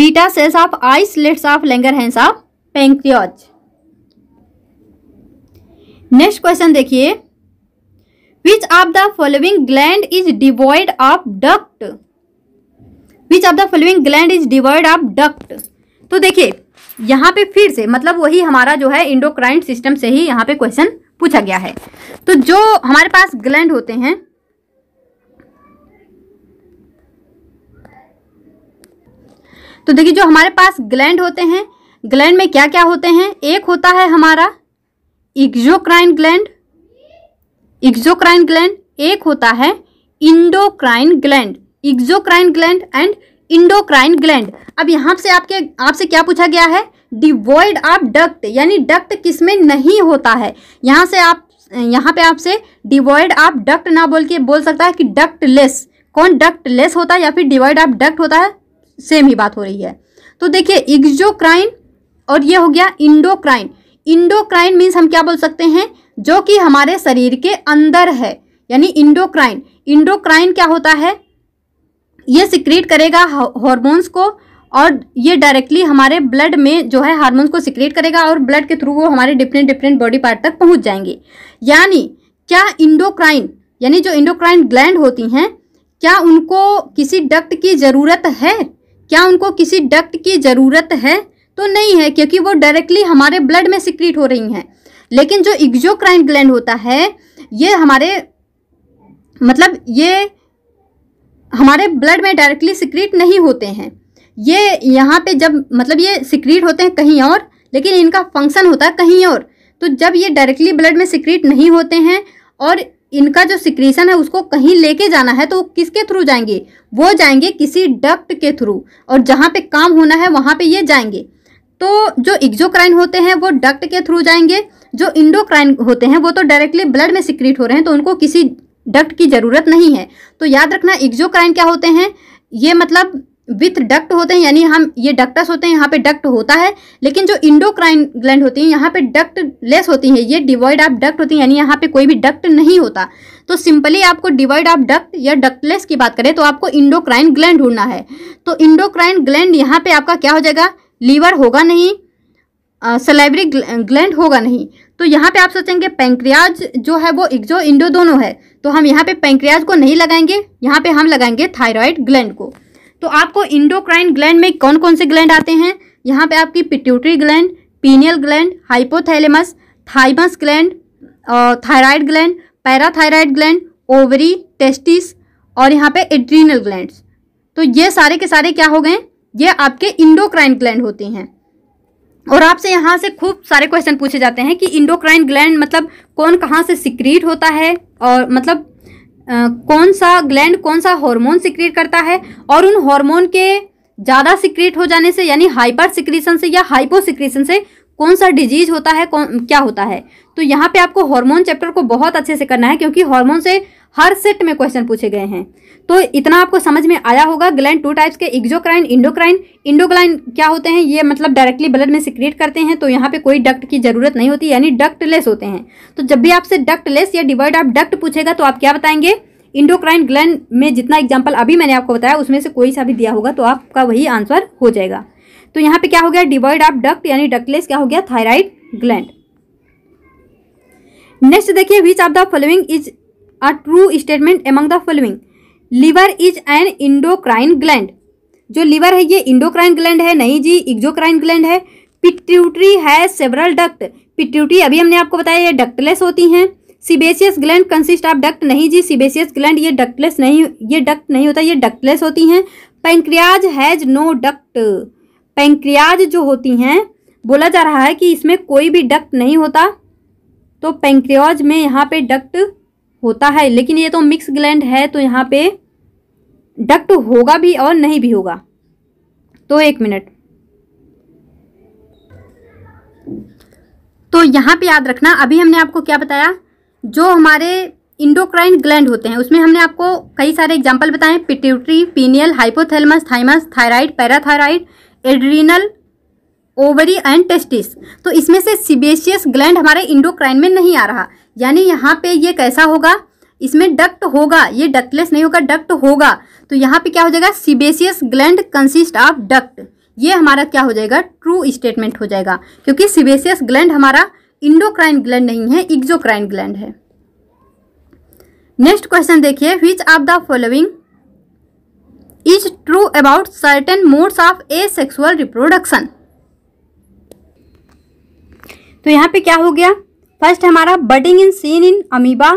beta cells of islets of Langerhans of pancreas next question देखिए which of the following gland is devoid of duct which of the following gland is devoid of duct तो देखिए यहाँ पे फिर से मतलब वही हमारा जो है इंडोक्राइन सिस्टम से ही यहाँ पे क्वेश्चन पूछा गया है तो जो हमारे पास ग्लैंड होते हैं तो देखिए जो हमारे पास ग्लैंड होते हैं ग्लैंड में क्या क्या होते हैं एक होता है हमारा इग्जोक्राइन ग्लैंड इग्जोक्राइन ग्लैंड एक होता है endocrine gland exocrine gland and endocrine gland अब यहाँ से आपके आपसे क्या पूछा गया है डिवॉइड ऑफ डक्ट यानी डक्ट किसमें नहीं होता है यहाँ से आप यहाँ पे आपसे डिवॉइड ऑफ डक्ट ना बोल के बोल सकता है कि डक्ट लेस कौन लेस होता है या फिर डिवॉइड ऑफ डक्ट होता है सेम ही बात हो रही है तो देखिए इग्जोक्राइन और ये हो गया इंडोक्राइन इंडोक्राइन मीन्स हम क्या बोल सकते हैं जो कि हमारे शरीर के अंदर है यानी इंडोक्राइन इंडोक्राइन क्या होता है ये सिक्रीट करेगा हॉर्मोन्स को और ये डायरेक्टली हमारे ब्लड में जो है हार्मोन्स को सिक्रिएट करेगा और ब्लड के थ्रू वो हमारे डिफरेंट डिफरेंट बॉडी पार्ट तक पहुंच जाएंगे यानी क्या इंडोक्राइन यानी जो इंडोक्राइन ग्लैंड होती हैं क्या उनको किसी डक्ट की ज़रूरत है क्या उनको किसी डक्ट की ज़रूरत है तो नहीं है क्योंकि वो डायरेक्टली हमारे ब्लड में सिक्रीट हो रही हैं लेकिन जो इग्जोक्राइन ग्लैंड होता है ये हमारे मतलब ये हमारे ब्लड में डायरेक्टली सिक्रीट नहीं होते हैं ये यहाँ पे जब मतलब ये सिक्रीट होते हैं कहीं और लेकिन इनका फंक्शन होता है कहीं और तो जब ये डायरेक्टली ब्लड में सिक्रीट नहीं होते हैं और इनका जो सिक्रीशन है उसको कहीं लेके जाना है तो वो किसके थ्रू जाएंगे वो जाएंगे किसी डक्ट के थ्रू और जहाँ पे काम होना है वहाँ पे ये जाएंगे तो जो इग्जोक्राइन होते हैं वो डक्ट के थ्रू जाएंगे जो इंडोक्राइन होते हैं वो तो डायरेक्टली ब्लड में सिक्रीट हो रहे हैं तो उनको किसी डक्ट की ज़रूरत नहीं है तो याद रखना इग्जोक्राइन क्या होते हैं ये मतलब विथ डक्ट होते हैं यानी हम ये डक्टस होते हैं यहाँ पे डक्ट होता है लेकिन जो इंडोक्राइन ग्लैंड होती है यहाँ पे डक्ट लेस होती है ये डिवॉइड ऑफ डक्ट होती है यानी यहाँ पे कोई भी डक्ट नहीं होता तो सिंपली आपको डिवॉइड ऑफ डक्ट या डक्टलेस की बात करें तो आपको इंडोक्राइन ग्लैंड ढूंढना है तो इंडोक्राइन ग्लैंड यहाँ पे आपका क्या हो जाएगा लीवर होगा नहीं सलाइवरी ग्लैंड होगा नहीं तो यहाँ पे आप सोचेंगे पेंक्रियाज जो है वो एक्जो इंडो दोनों है तो हम यहाँ पे पेंक्रियाज को नहीं लगाएंगे यहाँ पे हम लगाएंगे थायराइड ग्लैंड को तो आपको इंडोक्राइन ग्लैंड में कौन कौन से ग्लैंड आते हैं यहाँ पे आपकी pituitary gland pineal gland hypothalamus thymus gland thyroid gland parathyroid gland ovary testis और यहाँ पे एड्रीनल ग्लैंड तो ये सारे के सारे क्या हो गए ये आपके इंडोक्राइन ग्लैंड होते हैं और आपसे यहाँ से खूब सारे क्वेश्चन पूछे जाते हैं कि इंडोक्राइन ग्लैंड मतलब कौन कहाँ से सिक्रीट होता है और मतलब कौन सा ग्लैंड कौन सा हार्मोन सिक्रिएट करता है और उन हार्मोन के ज़्यादा सिक्रिएट हो जाने से यानी हाइपर सिक्रीशन से या हाइपो सिक्रीशन से कौन सा डिजीज होता है कौन क्या होता है तो यहाँ पे आपको हार्मोन चैप्टर को बहुत अच्छे से करना है क्योंकि हार्मोन से हर सेट में क्वेश्चन पूछे गए हैं तो इतना आपको समझ में आया होगा ग्लैंड टू टाइप्स के इग्जोक्राइन इंडोक्राइन इंडोग्लाइन क्या होते हैं ये मतलब डायरेक्टली ब्लड में सिक्रिएट करते हैं तो यहाँ पे कोई डक्ट की जरूरत नहीं होती यानी लेस होते हैं तो जब भी आपसे लेस या डिवाइड ऑफ डक्ट पूछेगा तो आप क्या बताएंगे इंडोक्राइन ग्लैंड में जितना एग्जाम्पल अभी मैंने आपको बताया उसमें से कोई सा भी दिया होगा तो आपका वही आंसर हो जाएगा तो यहाँ पे क्या हो गया डिवाइड ऑफ डक्ट यानी डक्टलेस क्या हो गया थायराइड ग्लैंड नेक्स्ट देखिए which of the following is a true statement among the following liver is an endocrine gland जो लीवर है ये इंडोक्राइन ग्लैंड है नहीं जी इग्जोक्राइन ग्लैंड है पिट्यूटरी है सेवरल डक्ट पिट्यूटरी अभी हमने आपको बताया ये डक्टलेस होती हैं sebaceous gland consist of duct नहीं जी सीबेसियस ग्लैंड ये डक्टलेस नहीं ये डक्ट नहीं होता ये डक्टलेस होती हैं pancreas has no duct pancreas जो होती हैं बोला जा रहा है कि इसमें कोई भी डक्ट नहीं होता तो पेंक्रियाज में यहाँ पे डक्ट होता है लेकिन ये तो मिक्स ग्लैंड है तो यहाँ पे डक्ट होगा भी और नहीं भी होगा तो एक मिनट तो यहाँ पे याद रखना अभी हमने आपको क्या बताया जो हमारे इंडोक्राइन ग्लैंड होते हैं उसमें हमने आपको कई सारे एग्जाम्पल बताए pituitary pineal hypothalamus thymus thyroid parathyroid adrenal ovary and testis तो इसमें से सीबेशियस ग्लैंड हमारे इंडोक्राइन में नहीं आ रहा यानी यहाँ पे ये कैसा होगा इसमें डक्ट होगा ये डक्टलेस नहीं होगा डक्ट होगा तो यहाँ पे क्या हो जाएगा sebaceous gland consist of duct ये हमारा क्या हो जाएगा ट्रू स्टेटमेंट हो जाएगा क्योंकि सिबेसियस ग्लैंड हमारा इंडोक्राइन ग्लैंड नहीं है इग्जोक्राइन ग्लैंड है नेक्स्ट क्वेश्चन देखिए which of the following is true about certain modes of asexual reproduction तो यहाँ पे क्या हो गया फर्स्ट हमारा budding in seen in amoeba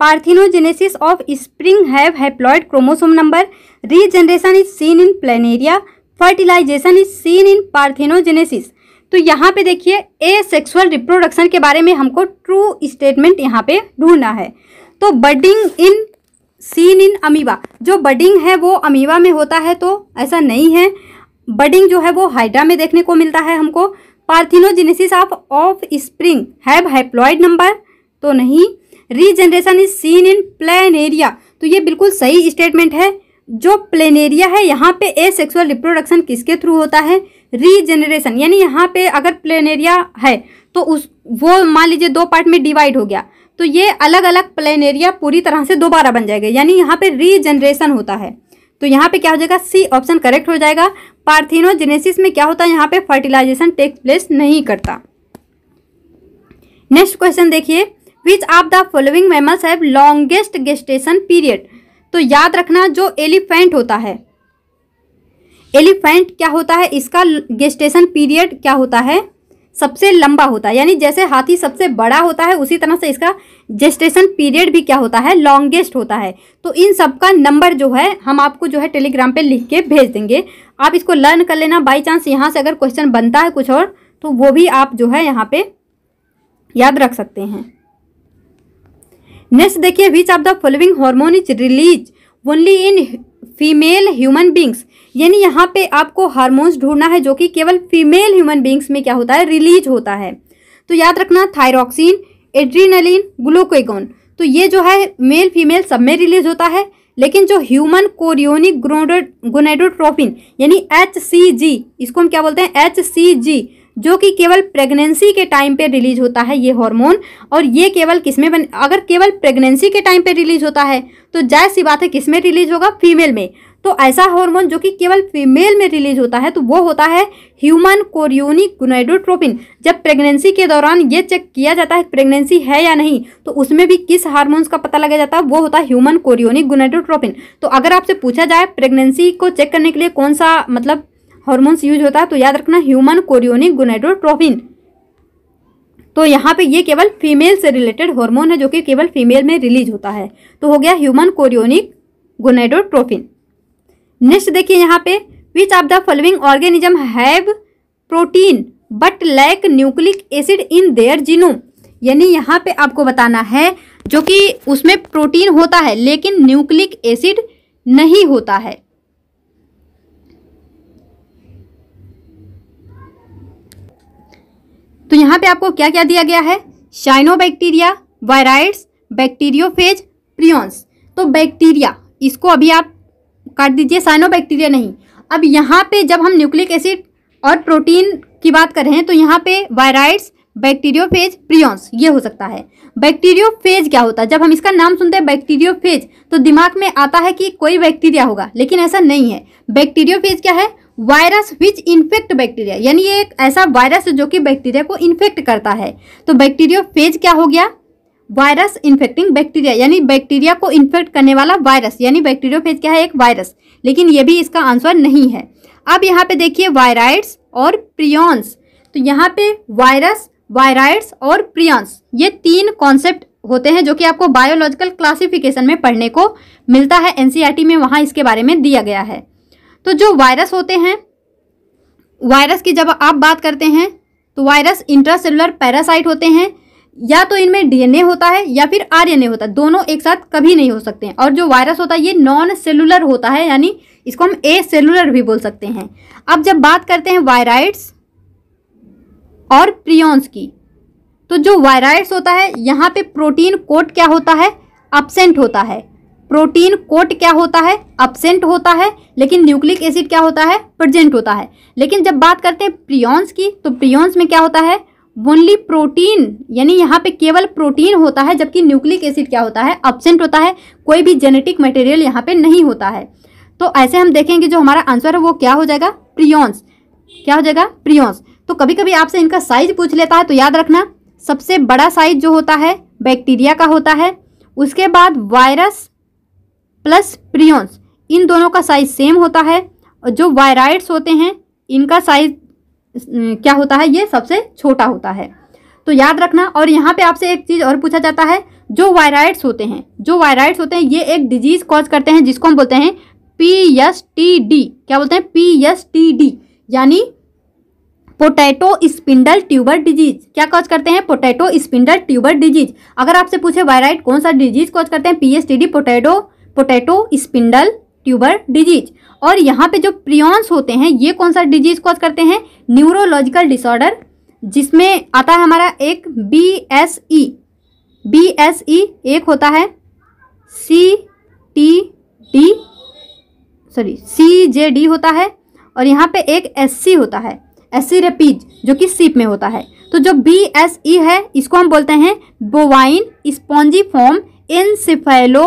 parthenogenesis offspring have haploid chromosome number regeneration is seen in planaria fertilization is seen in parthenogenesis तो यहाँ पे देखिए ए सेक्सुअल रिप्रोडक्शन के बारे में हमको ट्रू स्टेटमेंट यहाँ पे ढूंढना है तो budding in seen in amoeba जो बडिंग है वो अमीबा में होता है तो ऐसा नहीं है बडिंग जो है वो हाइड्रा में देखने को मिलता है हमको parthenogenesis off offspring have haploid number तो नहीं regeneration is seen in planaria तो ये बिल्कुल सही स्टेटमेंट है जो प्लेन एरिया है यहाँ पे ए सेक्सुअल रिप्रोडक्शन किसके थ्रू होता है रीजनरेशन यानी यहाँ पे अगर प्लेन एरिया है तो उस वो मान लीजिए दो पार्ट में डिवाइड हो गया तो ये अलग अलग प्लेन एरिया पूरी तरह से दोबारा बन जाएगा यानी यहाँ पे रीजनरेशन होता है तो यहाँ पे क्या हो जाएगा सी ऑप्शन करेक्ट हो जाएगा पार्थिनोजेनेसिस में क्या होता है यहाँ पे फर्टिलाइजेशन टेक प्लेस नहीं करता नेक्स्ट क्वेश्चन देखिए which of the following mammals have longest gestation period तो याद रखना जो एलिफेंट होता है एलिफेंट क्या होता है इसका गेस्टेशन पीरियड क्या होता है सबसे लंबा होता है यानी जैसे हाथी सबसे बड़ा होता है उसी तरह से इसका जेस्टेशन पीरियड भी क्या होता है लॉन्गेस्ट होता है तो इन सब का नंबर जो है हम आपको जो है टेलीग्राम पे लिख के भेज देंगे आप इसको लर्न कर लेना बाई चांस यहाँ से अगर क्वेश्चन बनता है कुछ और तो वो भी आप जो है यहाँ पे याद रख सकते हैं नेक्स्ट देखिए which of the following hormone is release only in female human beings यानी यहाँ पे आपको हार्मोन्स ढूंढना है जो कि केवल फीमेल ह्यूमन बींग्स में क्या होता है रिलीज होता है तो याद रखना थायरोक्सिन एड्रीनलिन ग्लूकोगोन तो ये जो है मेल फीमेल सब में रिलीज होता है लेकिन जो ह्यूमन कोरियोनिक गोनेडोट्रोपिन यानी एच सी जी इसको हम क्या बोलते हैं एच सी जी जो कि केवल प्रेगनेंसी के टाइम पे रिलीज होता है ये हार्मोन और ये केवल किसमें बन अगर केवल प्रेगनेंसी के टाइम पे रिलीज होता है तो जायज सी बात है किसमें रिलीज होगा फीमेल में तो ऐसा हार्मोन जो कि केवल फीमेल में रिलीज होता है तो वो होता है ह्यूमन कोरियोनिक गुनाइडोट्रोपिन जब प्रेगनेंसी के दौरान ये चेक किया जाता है प्रेगनेंसी है या नहीं तो उसमें भी किस हार्मोन्स का पता लगाया जाता है वो होता है ह्यूमन कोरियोनिक गुनाइडोट्रोपिन तो अगर आपसे पूछा जाए प्रेगनेंसी को चेक करने के लिए कौन सा मतलब हॉर्मोन्स यूज होता है तो याद रखना ह्यूमन कोरियोनिक गुनाइडोट्रोपिन तो यहाँ पे ये केवल फीमेल से रिलेटेड हार्मोन है जो कि केवल फीमेल में रिलीज होता है तो हो गया ह्यूमन कोरियोनिक गोनाइडोट्रोफिन नेक्स्ट देखिए यहाँ पे which of the following organism have protein but lack nucleic acid in their genome यानी यहाँ पे आपको बताना है जो कि उसमें प्रोटीन होता है लेकिन न्यूक्लिक एसिड नहीं होता है तो यहाँ पे आपको क्या क्या दिया गया है बैक्टीरिया वायराइड्स बैक्टीरियोफेज प्रियॉन्स तो बैक्टीरिया इसको अभी आप काट दीजिए साइनोबैक्टीरिया नहीं अब यहाँ पे जब हम न्यूक्लिक एसिड और प्रोटीन की बात कर रहे हैं तो यहाँ पे वायराइड्स बैक्टीरियोफेज प्रियॉन्स ये हो सकता है बैक्टीरियोफेज क्या होता है जब हम इसका नाम सुनते हैं बैक्टीरियोफेज तो दिमाग में आता है कि कोई बैक्टीरिया होगा लेकिन ऐसा नहीं है बैक्टीरियोफेज क्या है वायरस विच इन्फेक्ट बैक्टीरिया यानी एक ऐसा वायरस जो कि बैक्टीरिया को इन्फेक्ट करता है तो बैक्टीरियोफेज क्या हो गया वायरस इन्फेक्टिंग बैक्टीरिया यानी बैक्टीरिया को इन्फेक्ट करने वाला वायरस यानी बैक्टीरियोफेज क्या है एक वायरस लेकिन ये भी इसका आंसर नहीं है अब यहाँ पे देखिए वायराइड्स और प्रियॉन्स तो यहाँ पे वायरस वायराइड्स और प्रियॉन्स ये तीन कॉन्सेप्ट होते हैं जो कि आपको बायोलॉजिकल क्लासिफिकेशन में पढ़ने को मिलता है एन e में वहाँ इसके बारे में दिया गया है तो जो वायरस होते हैं वायरस की जब आप बात करते हैं तो वायरस इंट्रासेलुलर पैरासाइट होते हैं या तो इनमें डीएनए होता है या फिर आरएनए होता है दोनों एक साथ कभी नहीं हो सकते हैं और जो वायरस होता है ये नॉन सेलुलर होता है यानी इसको हम ए सेलुलर भी बोल सकते हैं अब जब बात करते हैं वायराइड्स और प्रियॉन्स की तो जो वायराइड्स होता है यहाँ पे प्रोटीन कोट क्या होता है अपसेंट होता है प्रोटीन कोट क्या होता है अपसेंट होता है लेकिन न्यूक्लिक एसिड क्या होता है प्रजेंट होता है लेकिन जब बात करते हैं प्रियॉन्स की तो प्रियॉन्स में क्या होता है ओनली प्रोटीन यानी यहाँ पे केवल प्रोटीन होता है जबकि न्यूक्लिक एसिड क्या होता है अब्सेंट होता है कोई भी जेनेटिक मटेरियल यहाँ पे नहीं होता है तो ऐसे हम देखेंगे जो हमारा आंसर है वो क्या हो जाएगा प्रियॉन्स क्या हो जाएगा प्रियॉन्स तो कभी कभी आपसे इनका साइज पूछ लेता है तो याद रखना सबसे बड़ा साइज जो होता है बैक्टीरिया का होता है उसके बाद वायरस प्लस प्रियॉन्स इन दोनों का साइज सेम होता है और जो वायराइड्स होते हैं इनका साइज क्या होता है ये सबसे छोटा होता है तो याद रखना और यहाँ पे आपसे एक चीज़ और पूछा जाता है जो वायराइड्स होते हैं जो वायराइड्स होते हैं ये एक डिजीज कॉज करते हैं जिसको हम बोलते हैं पी एस टी डी क्या बोलते हैं पी एस टी डी यानी पोटैटो स्पिंडल ट्यूबर डिजीज क्या कॉज करते हैं पोटैटो स्पिंडल ट्यूबर डिजीज अगर आपसे पूछे वायराइड कौन सा डिजीज कॉज करते हैं T D potato potato spindle tuber disease और यहाँ पे जो प्रियॉन्स होते हैं ये कौन सा डिजीज कॉज करते हैं न्यूरोलॉजिकल डिसऑर्डर जिसमें आता है हमारा एक B S E B S E एक होता है C T D sorry C J D होता है और यहाँ पे एक एस सी होता है एस सी रेपीज जो कि सीप में होता है तो जो बी एस ई है इसको हम बोलते हैं bovine spongiform cephalo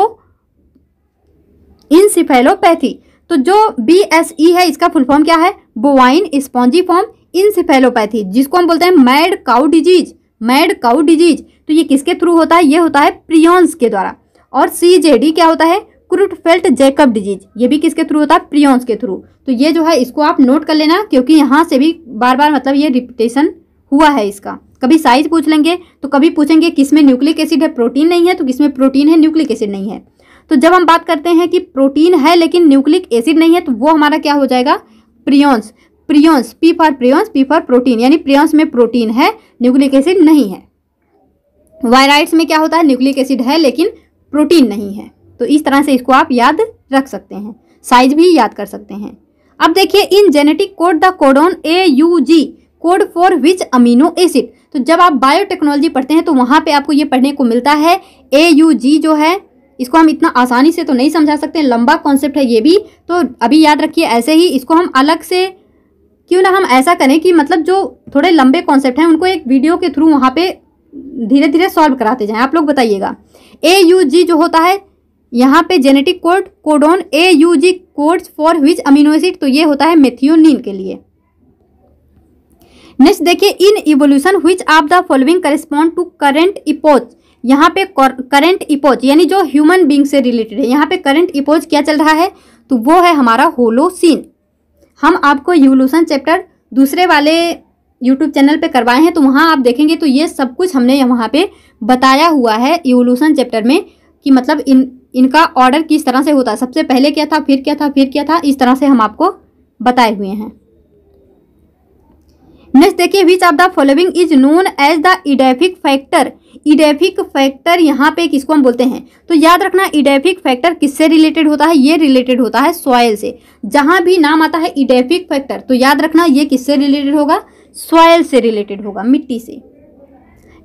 encephalopathy तो जो बी एस ई है इसका फुल फॉर्म क्या है बोवाइन स्पॉन्जी फॉर्म इनसिफेलोपैथी जिसको हम बोलते हैं mad cow disease mad cow disease तो ये किसके थ्रू होता है ये होता है प्रियॉन्स के द्वारा और सी जे डी क्या होता है क्रूटफेल्ट जैकब डिजीज ये भी किसके थ्रू होता है प्रियॉन्स के थ्रू तो ये जो है इसको आप नोट कर लेना क्योंकि यहाँ से भी बार बार मतलब ये रिपीटेशन हुआ है इसका कभी साइज पूछ लेंगे तो कभी पूछेंगे किसमें न्यूक्लिक एसिड है प्रोटीन नहीं है तो किसमें प्रोटीन है न्यूक्लिक एसिड नहीं है तो जब हम बात करते हैं कि प्रोटीन है लेकिन न्यूक्लिक एसिड नहीं है तो वो हमारा क्या हो जाएगा prions prions P for prions P for protein यानी प्रियोन्स में प्रोटीन है न्यूक्लिक एसिड नहीं है वायराइड्स में क्या होता है न्यूक्लिक एसिड है लेकिन प्रोटीन नहीं है तो इस तरह से इसको आप याद रख सकते हैं साइज भी याद कर सकते हैं अब देखिए in genetic code the codon A U G code for which amino acid तो जब आप बायोटेक्नोलॉजी पढ़ते हैं तो वहाँ पे आपको ये पढ़ने को मिलता है ए यू जी जो है इसको हम इतना आसानी से तो नहीं समझा सकते लंबा कॉन्सेप्ट है ये भी तो अभी याद रखिए ऐसे ही इसको हम अलग से क्यों ना हम ऐसा करें कि मतलब जो थोड़े लंबे कॉन्सेप्ट हैं उनको एक वीडियो के थ्रू वहाँ पे धीरे धीरे सॉल्व कराते जाएं आप लोग बताइएगा ए यू जी जो होता है यहाँ पे genetic code codon A U G codes for which amino acid तो ये होता है मेथियोनिन के लिए नेक्स्ट देखिए इन evolution which of the following correspond to current epoch यहाँ पे करंट इपोज यानी जो ह्यूमन बींग से रिलेटेड है यहाँ पे करंट इपोज क्या चल रहा है तो वो है हमारा होलोसिन हम आपको यूलूसन चैप्टर दूसरे वाले यूट्यूब चैनल पे करवाए हैं तो वहाँ आप देखेंगे तो ये सब कुछ हमने वहाँ पे बताया हुआ है यूलूसन चैप्टर में कि मतलब इन इनका ऑर्डर किस तरह से होता है सबसे पहले क्या था फिर क्या था फिर क्या था इस तरह से हम आपको बताए हुए हैं नेक्स्ट देखिए which of the following is known as the edaphic factor edaphic factor यहाँ पे किसको हम बोलते हैं तो याद रखना इडेफिक फैक्टर किससे रिलेटेड होता है ये रिलेटेड होता है सॉयल से जहाँ भी नाम आता है इडेफिक फैक्टर तो याद रखना ये किससे रिलेटेड होगा सॉयल से रिलेटेड होगा मिट्टी से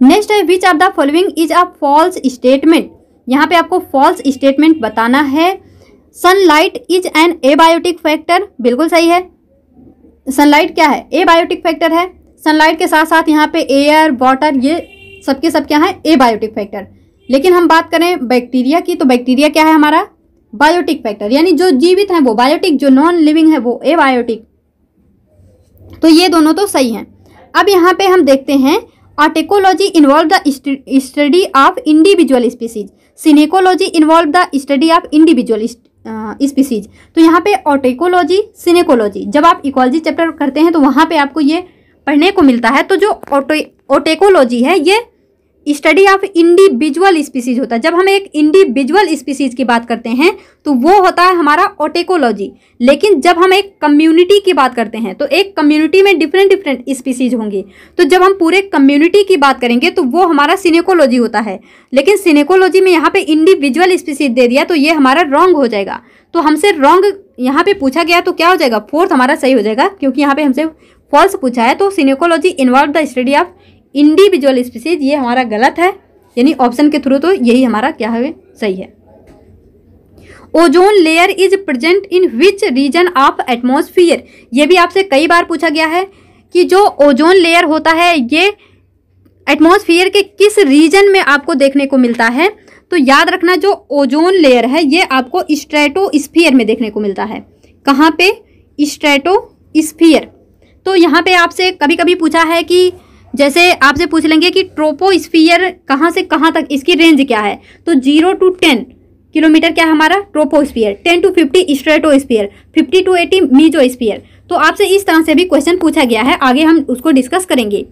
नेक्स्ट है which of the following is a false statement यहाँ पे आपको फॉल्स स्टेटमेंट बताना है sunlight is an abiotic factor बिल्कुल सही है सनलाइट क्या है एबायोटिक फैक्टर है सनलाइट के साथ साथ यहाँ पे एयर वाटर ये सबके सब क्या है ए बायोटिक फैक्टर लेकिन हम बात करें बैक्टीरिया की तो बैक्टीरिया क्या है हमारा बायोटिक फैक्टर यानी जो जीवित है वो बायोटिक जो नॉन लिविंग है वो ए बायोटिक तो ये दोनों तो सही हैं अब यहाँ पे हम देखते हैं autecology involve the study of individual species synecology involve the study of individual species तो यहाँ पे ऑटेकोलॉजी सिनेकोलॉजी जब आप इकोलॉजी चैप्टर करते हैं तो वहाँ पे आपको ये पढ़ने को मिलता है तो जो ऑटे ओटेकोलॉजी है ये स्टडी ऑफ इंडिविजुअल स्पीसीज होता है जब हम एक इंडिविजुअल स्पीसीज की बात करते हैं तो वो होता है हमारा ओटेकोलॉजी लेकिन जब हम एक कम्युनिटी की बात करते हैं तो एक कम्युनिटी में डिफरेंट डिफरेंट स्पीसीज होंगी तो जब हम पूरे कम्युनिटी की बात करेंगे तो वो हमारा सिनेकोलॉजी होता है लेकिन सिनेकोलॉजी में यहाँ पर इंडिविजुअल स्पीसीज दे दिया तो ये हमारा रॉन्ग हो जाएगा तो हमसे रॉन्ग यहाँ पर पूछा गया तो क्या हो जाएगा फोर्थ हमारा सही हो जाएगा क्योंकि यहाँ पर हमसे फॉल्स पूछा है तो synecology involve the study of individual species ये हमारा गलत है यानी ऑप्शन के थ्रू तो यही हमारा क्या है सही है ozone layer is present in which region of atmosphere ये भी आपसे कई बार पूछा गया है कि जो ओजोन लेयर होता है ये एटमोसफियर के किस रीजन में आपको देखने को मिलता है तो याद रखना जो ओजोन लेयर है ये आपको स्ट्रेटोस्फियर में देखने को मिलता है कहाँ पे स्ट्रेटोस्फीयर तो यहाँ पे आपसे कभी कभी पूछा है कि जैसे आपसे पूछ लेंगे कि ट्रोपोस्फीयर कहाँ से कहाँ तक इसकी रेंज क्या है तो जीरो टू टेन किलोमीटर क्या है हमारा troposphere ten to fifty strato stratosphere fifty to eighty mesosphere तो आपसे इस तरह से भी क्वेश्चन पूछा गया है आगे हम उसको डिस्कस करेंगे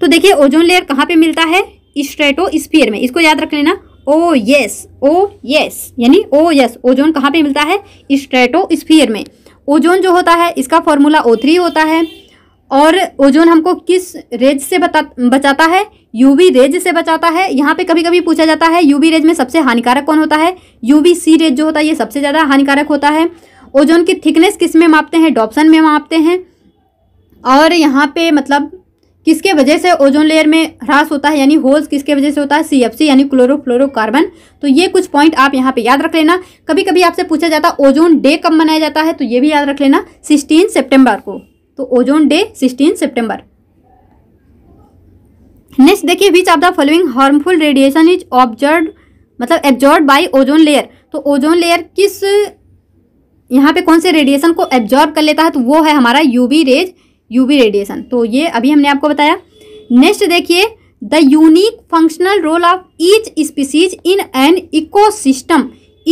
तो देखिए ओजोन लेयर कहाँ पे मिलता है स्ट्रेटो स्ट्रेटोस्फीयर में इसको याद रख लेना ओ यस ओ यस यानी ओ यस ओजोन कहाँ पे मिलता है स्ट्रेटो स्पीयर में ओजोन जो होता है इसका फॉर्मूला ओ थ्री होता है और ओजोन हमको किस रेज से बता बचाता है यूवी रेज से बचाता है यहाँ पे कभी कभी पूछा जाता है यूवी रेज में सबसे हानिकारक कौन होता है यूवी सी रेज जो होता है ये सबसे ज़्यादा हानिकारक होता है ओजोन की थिकनेस किस में मापते हैं डॉप्सन में मापते हैं और यहाँ पे मतलब किसके वजह से ओजोन लेयर में ह्रास होता है यानी होल्स किसके वजह से होता है सी एफ सी यानी क्लोरोफ्लोरोकार्बन तो ये कुछ पॉइंट आप यहाँ पे याद रख लेना कभी कभी आपसे पूछा जाता है ओजोन डे कब मनाया जाता है तो ये भी याद रख लेना सिक्सटीन सेप्टेम्बर को तो ozone day sixteen September next देखिए which of the following harmful radiation is observe मतलब एब्जॉर्ब बाय ओजोन लेयर तो ओजोन लेयर किस यहाँ पे कौन से रेडिएशन को एब्जॉर्ब कर लेता है तो वो है हमारा यूवी रेज यूवी रेडिएशन तो ये अभी हमने आपको बताया नेक्स्ट देखिए the unique functional role of each species in an ecosystem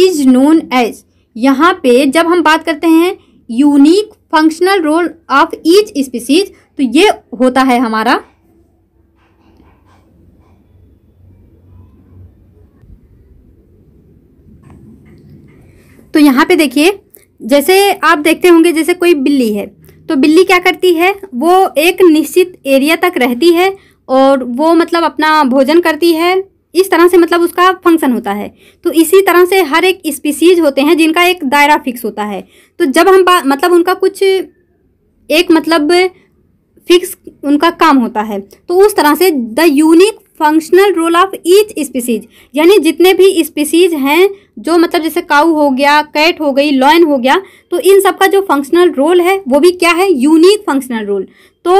is known as यहाँ पे जब हम बात करते हैं unique functional role of each species तो ये होता है हमारा तो यहाँ पे देखिए जैसे आप देखते होंगे जैसे कोई बिल्ली है तो बिल्ली क्या करती है वो एक निश्चित एरिया तक रहती है और वो मतलब अपना भोजन करती है इस तरह से मतलब उसका फंक्शन होता है तो इसी तरह से हर एक स्पीसीज होते हैं जिनका एक दायरा फिक्स होता है तो जब हम मतलब उनका कुछ एक मतलब फिक्स उनका काम होता है तो उस तरह से the unique functional role of each species यानी जितने भी स्पीसीज हैं जो मतलब जैसे काऊ हो गया कैट हो गई लॉयन हो गया तो इन सब का जो फंक्शनल रोल है वो भी क्या है यूनिक फंक्शनल रोल तो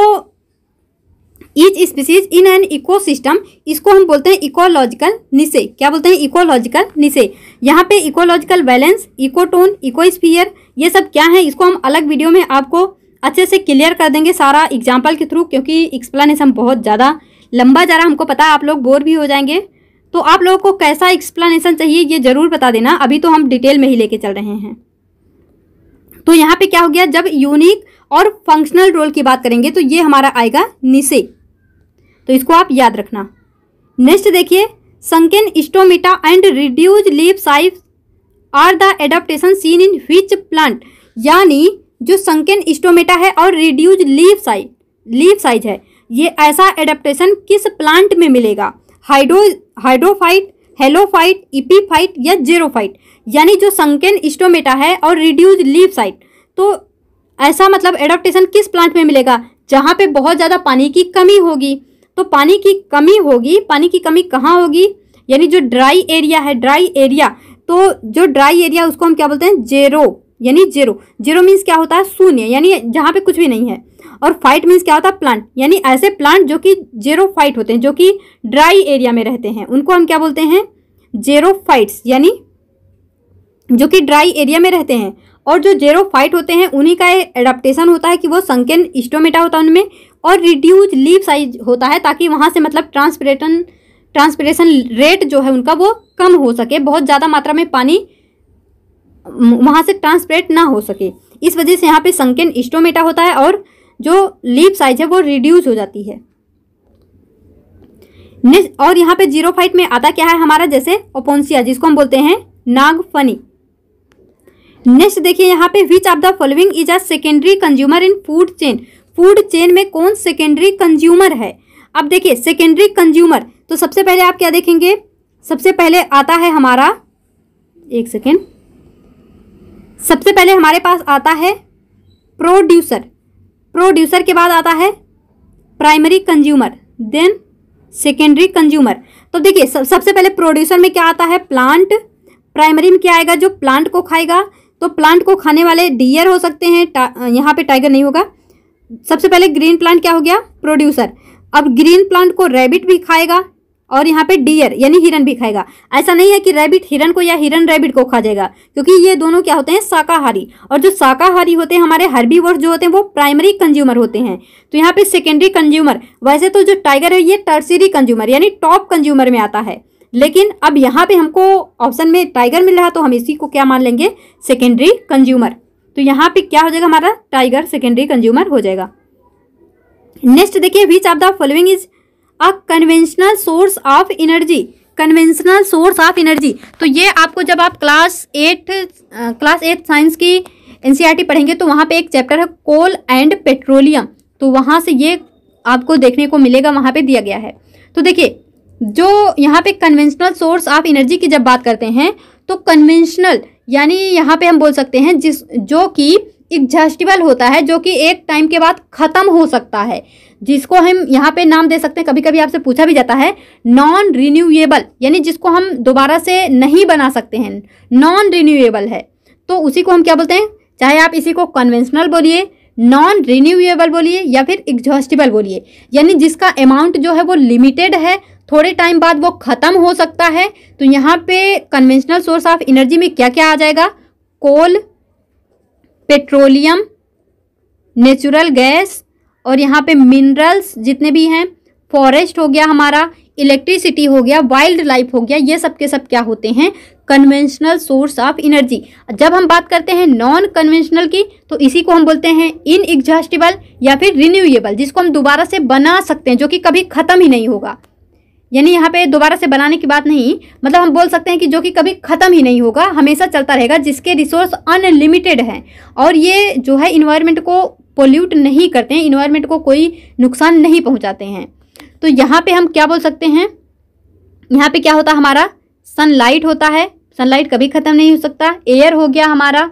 each species in an ecosystem इसको हम बोलते हैं इकोलॉजिकल निशे क्या बोलते हैं इकोलॉजिकल निशे यहाँ पे इकोलॉजिकल बैलेंस इकोटोन इकोस्फीयर ये सब क्या है इसको हम अलग वीडियो में आपको अच्छे से क्लियर कर देंगे सारा एग्जाम्पल के थ्रू क्योंकि एक्सप्लेनेशन बहुत ज़्यादा लंबा जा रहा हमको पता है आप लोग बोर भी हो जाएंगे तो आप लोगों को कैसा एक्सप्लेनेशन चाहिए ये ज़रूर बता देना अभी तो हम डिटेल में ही लेके चल रहे हैं तो यहाँ पे क्या हो गया जब यूनिक और फंक्शनल रोल की बात करेंगे तो ये हमारा आएगा निशे तो इसको आप याद रखना नेक्स्ट देखिए sunken stomata and reduce leave size are the adaptation seen in which plant यानी जो संकेन स्टोमेटा है और reduce leaf size leaf size है ये ऐसा एडाप्टेशन किस प्लांट में मिलेगा हाइड्रो हाइड्रोफाइट हेलोफाइट इपीफाइट या जेरोफाइट यानी जो संकेन स्टोमेटा है और रिड्यूज लीफ साइट तो ऐसा मतलब एडाप्टेशन किस प्लांट में मिलेगा जहाँ पे बहुत ज़्यादा पानी की कमी होगी तो पानी की कमी होगी पानी की कमी कहाँ होगी यानी जो ड्राई एरिया है ड्राई एरिया तो जो ड्राई एरिया उसको हम क्या बोलते हैं जेरो यानी जेरो जेरो मीन्स क्या होता है शून्य यानी जहाँ पे कुछ भी नहीं है और फाइट मीन्स क्या होता है प्लांट यानी ऐसे प्लांट जो कि जेरो फाइट होते हैं जो कि ड्राई एरिया में रहते हैं उनको हम क्या बोलते हैं जेरो फाइट्स यानी जो कि ड्राई एरिया में रहते हैं और जो जेरो फाइट होते हैं उन्हीं का एडाप्टेशन होता है कि वो संकेन स्टोमेटा होता है उनमें और रिड्यूज लीप साइज होता है ताकि वहाँ से मतलब ट्रांसपरेटन ट्रांसपरेशन रेट जो है उनका वो कम हो सके बहुत ज़्यादा मात्रा में पानी वहाँ से ट्रांसपरेट ना हो सके इस वजह से यहाँ पे संकेन स्टोमेटा होता है और जो लीप साइज है वो रिड्यूस हो जाती है नेक्स्ट और यहाँ पे जीरो फाइट में आता क्या है हमारा जैसे ओपोन्सिया जिसको हम बोलते हैं नागफनी नेक्स्ट देखिए यहाँ पे which of the following is a secondary consumer in food chain food chain में कौन सेकेंडरी कंज्यूमर है अब देखिए सेकेंडरी कंज्यूमर तो सबसे पहले आप क्या देखेंगे सबसे पहले आता है हमारा एक सेकेंड सबसे पहले हमारे पास आता है प्रोड्यूसर प्रोड्यूसर के बाद आता है primary consumer then secondary consumer तो देखिए सब सबसे पहले प्रोड्यूसर में क्या आता है प्लांट प्राइमरी में क्या आएगा जो प्लांट को खाएगा तो प्लांट को खाने वाले डियर हो सकते हैं यहाँ पे टाइगर नहीं होगा सबसे पहले ग्रीन प्लांट क्या हो गया प्रोड्यूसर अब ग्रीन प्लांट को रैबिट भी खाएगा और यहाँ पे डियर यानी हिरन भी खाएगा ऐसा नहीं है कि रैबिट हिरन को या हिरन रैबिट को खा जाएगा क्योंकि ये दोनों क्या होते हैं शाकाहारी और जो शाकाहारी होते हैं हमारे वर्ष जो होते हैं वो प्राइमरी कंज्यूमर होते हैं तो यहाँ पे सेकेंडरी कंज्यूमर वैसे तो जो टाइगर है ये टर्सरी कंज्यूमर यानी टॉप कंज्यूमर में आता है लेकिन अब यहाँ पे हमको ऑप्शन में टाइगर मिल रहा तो हम इसी को क्या मान लेंगे सेकेंडरी कंज्यूमर तो यहाँ पे क्या हो जाएगा हमारा टाइगर सेकेंडरी कंज्यूमर हो जाएगा नेक्स्ट देखिए which of the following is a conventional source of energy conventional source of energy तो ये आपको जब आप class eight class eight science की एन e पढ़ेंगे तो वहाँ पे एक चैप्टर है कोल एंड पेट्रोलियम तो वहाँ से ये आपको देखने को मिलेगा वहाँ पे दिया गया है तो देखिए जो यहाँ पे कन्वेंशनल सोर्स ऑफ एनर्जी की जब बात करते हैं तो कन्वेंशनल यानी यहाँ पे हम बोल सकते हैं जिस जो कि एग्जस्टिबल होता है जो कि एक टाइम के बाद ख़त्म हो सकता है जिसको हम यहाँ पे नाम दे सकते हैं कभी कभी आपसे पूछा भी जाता है नॉन रिन्यूएबल यानी जिसको हम दोबारा से नहीं बना सकते हैं नॉन रिन्यूएबल है तो उसी को हम क्या बोलते हैं चाहे आप इसी को कन्वेंशनल बोलिए नॉन रिन्यूएबल बोलिए या फिर एग्जॉस्टिबल बोलिए यानी जिसका अमाउंट जो है वो लिमिटेड है थोड़े टाइम बाद वो ख़त्म हो सकता है तो यहाँ पे कन्वेंशनल सोर्स ऑफ एनर्जी में क्या क्या आ जाएगा कोल पेट्रोलियम नेचुरल गैस और यहाँ पे मिनरल्स जितने भी हैं फॉरेस्ट हो गया हमारा इलेक्ट्रिसिटी हो गया वाइल्ड लाइफ हो गया ये सब के सब क्या होते हैं कन्वेंशनल सोर्स ऑफ एनर्जी जब हम बात करते हैं नॉन कन्वेंशनल की तो इसी को हम बोलते हैं इन एग्जॉस्टिबल या फिर रिन्यूएबल जिसको हम दोबारा से बना सकते हैं जो कि कभी ख़त्म ही नहीं होगा यानी यहाँ पे दोबारा से बनाने की बात नहीं मतलब हम बोल सकते हैं कि जो कि कभी ख़त्म ही नहीं होगा हमेशा चलता रहेगा जिसके रिसोर्स अनलिमिटेड हैं और ये जो है इन्वायरमेंट को पोल्यूट नहीं करते हैं इन्वायरमेंट को कोई नुकसान नहीं पहुँचाते हैं तो यहाँ पे हम क्या बोल सकते हैं यहाँ पे क्या होता हमारा सनलाइट होता है सनलाइट कभी ख़त्म नहीं हो सकता एयर हो गया हमारा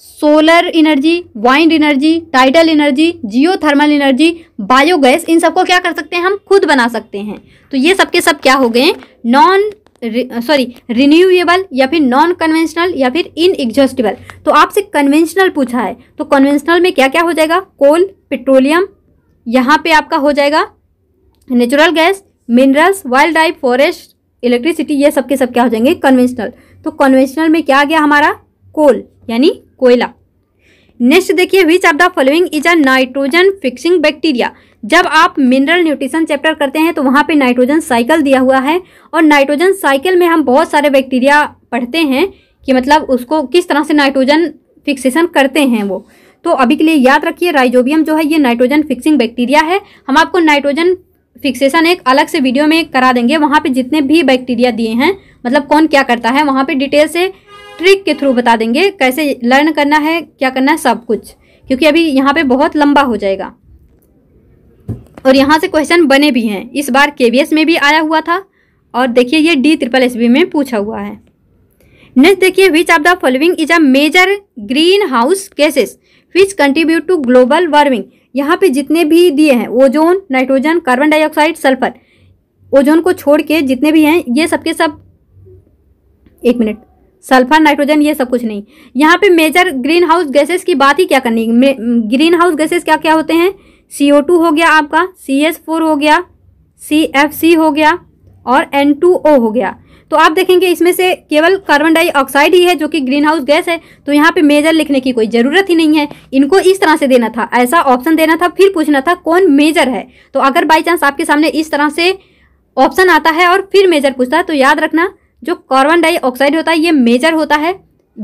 solar energy wind energy tidal energy geothermal energy biogas इन सबको क्या कर सकते हैं हम खुद बना सकते हैं तो ये सबके सब क्या हो गए नॉन सॉरी रिन्यूएबल या फिर नॉन कन्वेंशनल या फिर इन एग्जॉस्टिबल तो आपसे कन्वेंशनल पूछा है तो कन्वेंशनल में क्या क्या हो जाएगा कोल पेट्रोलियम यहाँ पे आपका हो जाएगा natural gas minerals wildlife forest electricity ये सब के सब क्या हो जाएंगे कन्वेंशनल तो कन्वेंशनल में क्या आ गया हमारा कोल यानी कोयला नेक्स्ट देखिए which of the following is a nitrogen fixing bacteria जब आप मिनरल न्यूट्रिशन चैप्टर करते हैं तो वहाँ पे नाइट्रोजन साइकिल दिया हुआ है और नाइट्रोजन साइकिल में हम बहुत सारे बैक्टीरिया पढ़ते हैं कि मतलब उसको किस तरह से नाइट्रोजन फिक्सेशन करते हैं वो तो अभी के लिए याद रखिए राइजोबियम जो है ये नाइट्रोजन फिक्सिंग बैक्टीरिया है हम आपको नाइट्रोजन फिक्सेशन एक अलग से वीडियो में करा देंगे वहाँ पर जितने भी बैक्टीरिया दिए हैं मतलब कौन क्या करता है वहाँ पर डिटेल से ट्रिक के थ्रू बता देंगे कैसे लर्न करना है क्या करना है सब कुछ क्योंकि अभी यहाँ पे बहुत लंबा हो जाएगा और यहाँ से क्वेश्चन बने भी हैं इस बार के में भी आया हुआ था और देखिए ये डी ट्रिपल एस में पूछा हुआ है नेक्स्ट देखिए which of the following is a major greenhouse gases which contribute to global warming यहाँ पे जितने भी दिए हैं ozone nitrogen carbon dioxide sulphur ozone को छोड़ के जितने भी हैं ये सबके सब एक मिनट सल्फर नाइट्रोजन ये सब कुछ नहीं यहाँ पे मेजर ग्रीन हाउस गैसेस की बात ही क्या करनी ग्रीन हाउस गैसेस क्या क्या होते हैं सी ओ टू हो गया आपका सी एस फोर हो गया सी एफ सी हो गया और एन टू ओ हो गया तो आप देखेंगे इसमें से केवल कार्बन डाइऑक्साइड ही है जो कि ग्रीन हाउस गैस है तो यहाँ पे मेजर लिखने की कोई ज़रूरत ही नहीं है इनको इस तरह से देना था ऐसा ऑप्शन देना था फिर पूछना था कौन मेजर है तो अगर बाई चांस आपके सामने इस तरह से ऑप्शन आता है और फिर मेजर पूछता है तो याद रखना जो कार्बन डाइऑक्साइड होता है ये मेजर होता है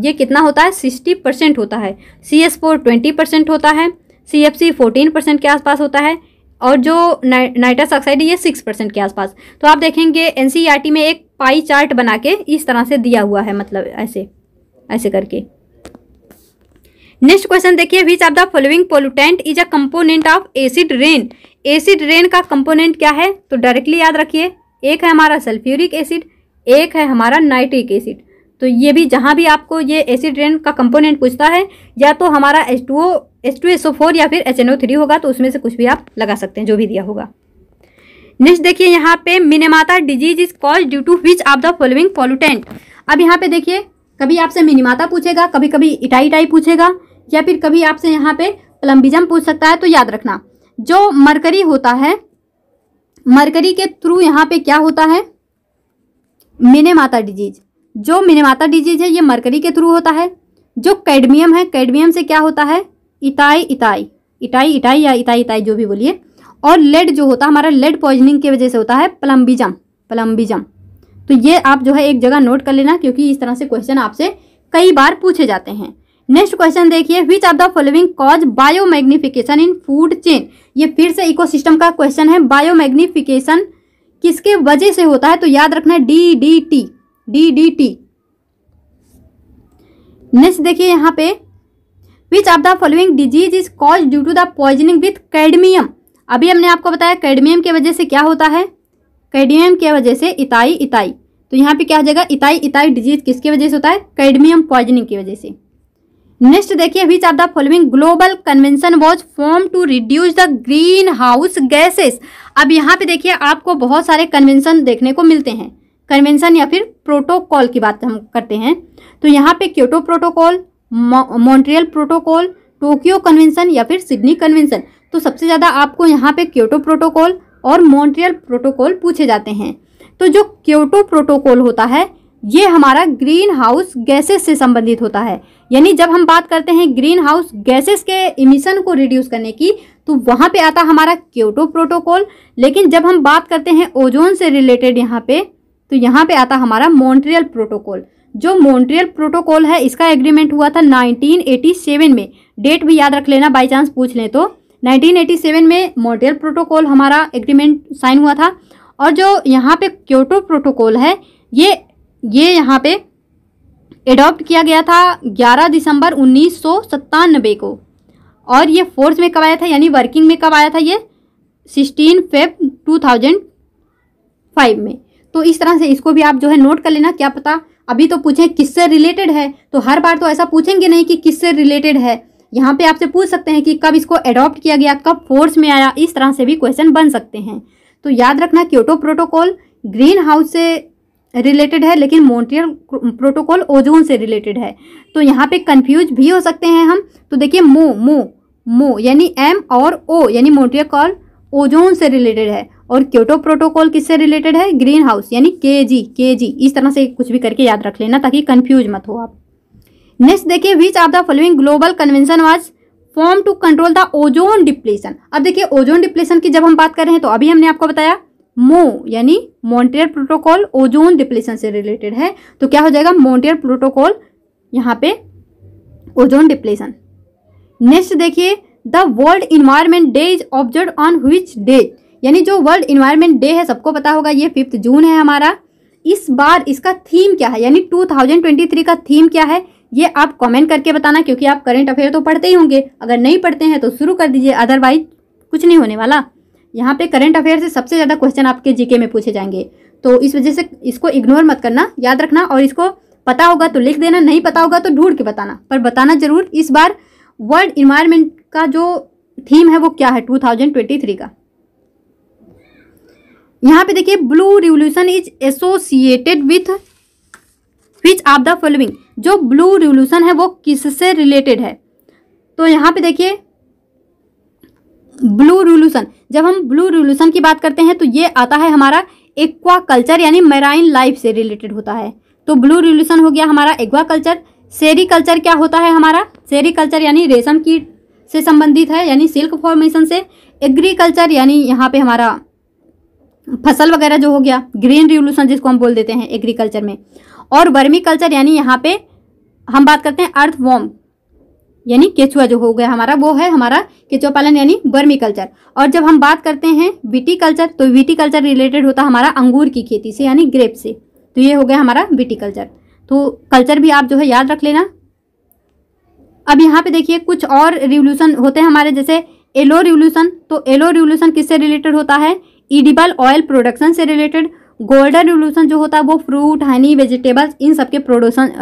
ये कितना होता है सिक्सटी परसेंट होता है C S four twenty percent होता है C F C fourteen percent के आसपास होता है और जो नाइट्रस ऑक्साइड है ये सिक्स परसेंट के आसपास तो आप देखेंगे एन सी आर टी में एक पाई चार्ट बना के इस तरह से दिया हुआ है मतलब ऐसे ऐसे करके नेक्स्ट क्वेश्चन देखिए which of the following pollutant is a component of acid rain acid rain का कंपोनेंट क्या है तो डायरेक्टली याद रखिए एक है हमारा सल्फ्यूरिक एसिड एक है हमारा नाइट्रिक एसिड तो ये भी जहाँ भी आपको ये एसिड रेन का कंपोनेंट पूछता है या तो हमारा S two O S two S O four या फिर एच एन ओ थ्री होगा तो उसमें से कुछ भी आप लगा सकते हैं जो भी दिया होगा नेक्स्ट देखिए यहाँ पे Minamata disease is cause due to which of the following pollutant अब यहाँ पे देखिए कभी आपसे मिनिमाता पूछेगा कभी कभी इटाई इटाई पूछेगा या फिर कभी आपसे यहाँ पे प्लम्बिजम पूछ सकता है तो याद रखना जो मरकरी होता है मरकरी के थ्रू यहाँ पे क्या होता है मिनेमाता डिजीज जो मिनेमाता डिजीज है ये मरकरी के थ्रू होता है जो कैडमियम है कैडमियम से क्या होता है इताई इताई इटाई इटाई या इताई इताई जो भी बोलिए और लेड जो होता है हमारा लेड पॉइजनिंग की वजह से होता है प्लम्बिजम प्लम्बिजम तो ये आप जो है एक जगह नोट कर लेना क्योंकि इस तरह से क्वेश्चन आपसे कई बार पूछे जाते हैं नेक्स्ट क्वेश्चन देखिए which are the following cause biomagnification in food chain ये फिर से इकोसिस्टम का क्वेश्चन है बायोमैग्निफिकेशन किसके वजह से होता है तो याद रखना D D T D D T next देखिए यहाँ पे which of the following disease is cause due to the poisoning with cadmium अभी हमने आपको बताया कैडमियम की वजह से क्या होता है कैडमियम की वजह से इताई इताई तो यहाँ पे क्या हो जाएगा इताई इताई डिजीज किसके वजह से होता है कैडमियम पॉइजनिंग की वजह से नेक्स्ट देखिए which are the following global convention was form to reduce the greenhouse gases अब यहाँ पे देखिए आपको बहुत सारे कन्वेंशन देखने को मिलते हैं कन्वेंशन या फिर प्रोटोकॉल की बात हम करते हैं तो यहाँ पे Kyoto protocol Montreal protocol Tokyo convention या फिर सिडनी कन्वेंशन तो सबसे ज़्यादा आपको यहाँ पे क्योटो प्रोटोकॉल और मॉन्ट्रियल प्रोटोकॉल पूछे जाते हैं तो जो क्योटो प्रोटोकॉल होता है ये हमारा ग्रीन हाउस गैसेस से संबंधित होता है यानी जब हम बात करते हैं ग्रीन हाउस गैसेस के इमिशन को रिड्यूस करने की तो वहाँ पे आता हमारा क्योटो प्रोटोकॉल लेकिन जब हम बात करते हैं ओजोन से रिलेटेड यहाँ पे तो यहाँ पे आता हमारा मॉन्ट्रियल प्रोटोकॉल जो मॉन्ट्रियल प्रोटोकॉल है इसका एग्रीमेंट हुआ था 1987 में डेट भी याद रख लेना बाई चांस पूछ लें तो 1987 में मॉन्ट्रियल प्रोटोकॉल हमारा एग्रीमेंट साइन हुआ था और जो यहाँ पे क्योटो प्रोटोकॉल है ये ये यहाँ पे एडॉप्ट किया गया था 11 दिसंबर उन्नीस को और ये फोर्स में कब आया था यानी वर्किंग में कब आया था ये सिक्सटीन फेब 2005 में तो इस तरह से इसको भी आप जो है नोट कर लेना क्या पता अभी तो पूछें किससे रिलेटेड है तो हर बार तो ऐसा पूछेंगे नहीं कि किससे रिलेटेड है यहाँ पे आपसे पूछ सकते हैं कि कब इसको एडॉप्ट किया गया कब फोर्स में आया इस तरह से भी क्वेश्चन बन सकते हैं तो याद रखना क्योटो प्रोटोकॉल ग्रीन हाउस से रिलेटेड है लेकिन मोन्ट्रियल प्रोटोकॉल ओजोन से रिलेटेड है तो यहाँ पे कंफ्यूज भी हो सकते हैं हम तो देखिए मो मो मो यानी एम और ओ यानी मोन्ट्रियल कॉल ओजोन से रिलेटेड है और क्योटो प्रोटोकॉल किससे रिलेटेड है ग्रीन हाउस यानी के जी के जी इस तरह से कुछ भी करके याद रख लेना ताकि कन्फ्यूज मत हो आप नेक्स्ट देखिए which of the following global convention was form to control the ozone depletion अब देखिए ओजोन डिप्लेशन की जब हम बात कर रहे हैं तो अभी हमने आपको बताया मो यानी मोन्टेयर प्रोटोकॉल ओजोन डिप्लेशन से रिलेटेड है तो क्या हो जाएगा मोन्टेयर प्रोटोकॉल यहाँ पे ओजोन डिप्लेशन नेक्स्ट देखिए the world environment day is observe on which day यानी जो वर्ल्ड इन्वायरमेंट डे है सबको पता होगा ये फिफ्थ जून है हमारा इस बार इसका थीम क्या है यानी 2023 का थीम क्या है ये आप कमेंट करके बताना क्योंकि आप करंट अफेयर तो पढ़ते ही होंगे अगर नहीं पढ़ते हैं तो शुरू कर दीजिए अदरवाइज कुछ नहीं होने वाला यहाँ पे करंट अफेयर से सबसे ज़्यादा क्वेश्चन आपके जीके में पूछे जाएंगे तो इस वजह से इसको इग्नोर मत करना याद रखना और इसको पता होगा तो लिख देना नहीं पता होगा तो ढूंढ के बताना पर बताना जरूर इस बार वर्ल्ड इन्वायरमेंट का जो थीम है वो क्या है टू का यहाँ पे देखिए blue revolution is associated with which of the following जो ब्लू रिवोल्यूशन है वो किससे रिलेटेड है तो यहाँ पे देखिए ब्लू रोल्यूशन जब हम ब्लू रोल्यूशन की बात करते हैं तो ये आता है हमारा एक्वा कल्चर यानी मेराइन लाइफ से रिलेटेड होता है तो ब्लू रोल्यूशन हो गया हमारा एक्वा कल्चर सेरी कल्चर क्या होता है हमारा सेरी कल्चर यानी रेशम कीट से संबंधित है यानी सिल्क फॉर्मेशन से एग्रीकल्चर यानी यहाँ पे हमारा फसल वगैरह जो हो गया ग्रीन रिवोल्यूशन जिसको हम बोल देते हैं एग्रीकल्चर में और वर्मी कल्चर यानी यहाँ पे हम बात करते हैं अर्थ वॉम यानी केचुआ जो हो गया हमारा वो है हमारा केचुआ पालन यानी बर्मी कल्चर और जब हम बात करते हैं विटी कल्चर तो विटी कल्चर रिलेटेड होता हमारा अंगूर की खेती से यानी ग्रेप से तो ये हो गया हमारा विटी कल्चर तो कल्चर भी आप जो है याद रख लेना अब यहाँ पे देखिए कुछ और रिवोल्यूशन होते हैं हमारे जैसे एलो रिवोल्यूशन तो एलो रिवोल्यूशन किससे रिलेटेड होता है ईडिबल ऑयल प्रोडक्शन से रिलेटेड गोल्डन रिवोल्यूशन जो होता है वो फ्रूट हनी वेजिटेबल्स इन सबके प्रोडक्शन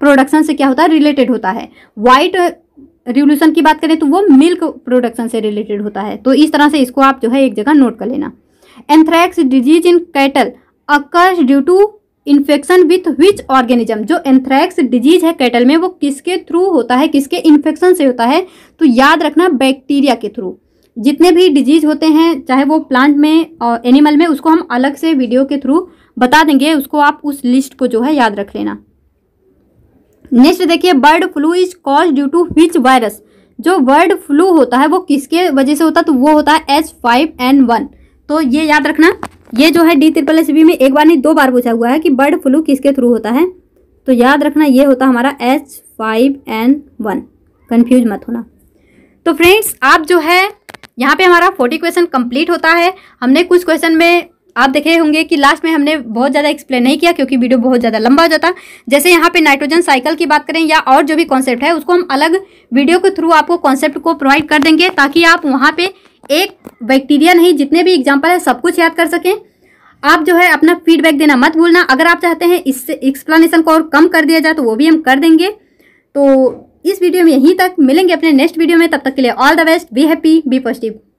प्रोडक्शन से क्या होता है रिलेटेड होता है वाइट रिवोल्यूशन की बात करें तो वो मिल्क प्रोडक्शन से रिलेटेड होता है तो इस तरह से इसको आप जो है एक जगह नोट कर लेना anthrax disease in cattle occurs due to infection with which organism जो एंथ्रैक्स डिजीज है कैटल में वो किसके थ्रू होता है किसके इन्फेक्शन से होता है तो याद रखना बैक्टीरिया के थ्रू जितने भी डिजीज होते हैं चाहे वो प्लांट में और एनिमल में उसको हम अलग से वीडियो के थ्रू बता देंगे उसको आप उस लिस्ट को जो है याद रख लेना नेक्स्ट देखिए bird flu is cause due to which virus जो बर्ड फ्लू होता है वो किसके वजह से होता है तो वो होता है एच फाइव एन वन तो ये याद रखना ये जो है डी त्रिपल एस बी में एक बार नहीं दो बार पूछा हुआ है कि बर्ड फ्लू किसके थ्रू होता है तो याद रखना ये होता हमारा H five N one confuse मत होना तो फ्रेंड्स आप जो है यहाँ पे हमारा फोर्टी क्वेश्चन कंप्लीट होता है हमने कुछ क्वेश्चन में आप देखे होंगे कि लास्ट में हमने बहुत ज़्यादा एक्सप्लेन नहीं किया क्योंकि वीडियो बहुत ज़्यादा लंबा हो जाता जैसे यहाँ पे नाइट्रोजन साइकिल की बात करें या और जो भी कॉन्सेप्ट है उसको हम अलग वीडियो के थ्रू आपको कॉन्सेप्ट को प्रोवाइड कर देंगे ताकि आप वहाँ पे एक बैक्टीरिया नहीं जितने भी एग्जाम्पल है सब कुछ याद कर सकें आप जो है अपना फीडबैक देना मत भूलना अगर आप चाहते हैं इससे एक्सप्लेनेशन को और कम कर दिया जाए तो वो भी हम कर देंगे तो इस वीडियो में यहीं तक मिलेंगे अपने नेक्स्ट वीडियो में तब तक के लिए all the best be happy be positive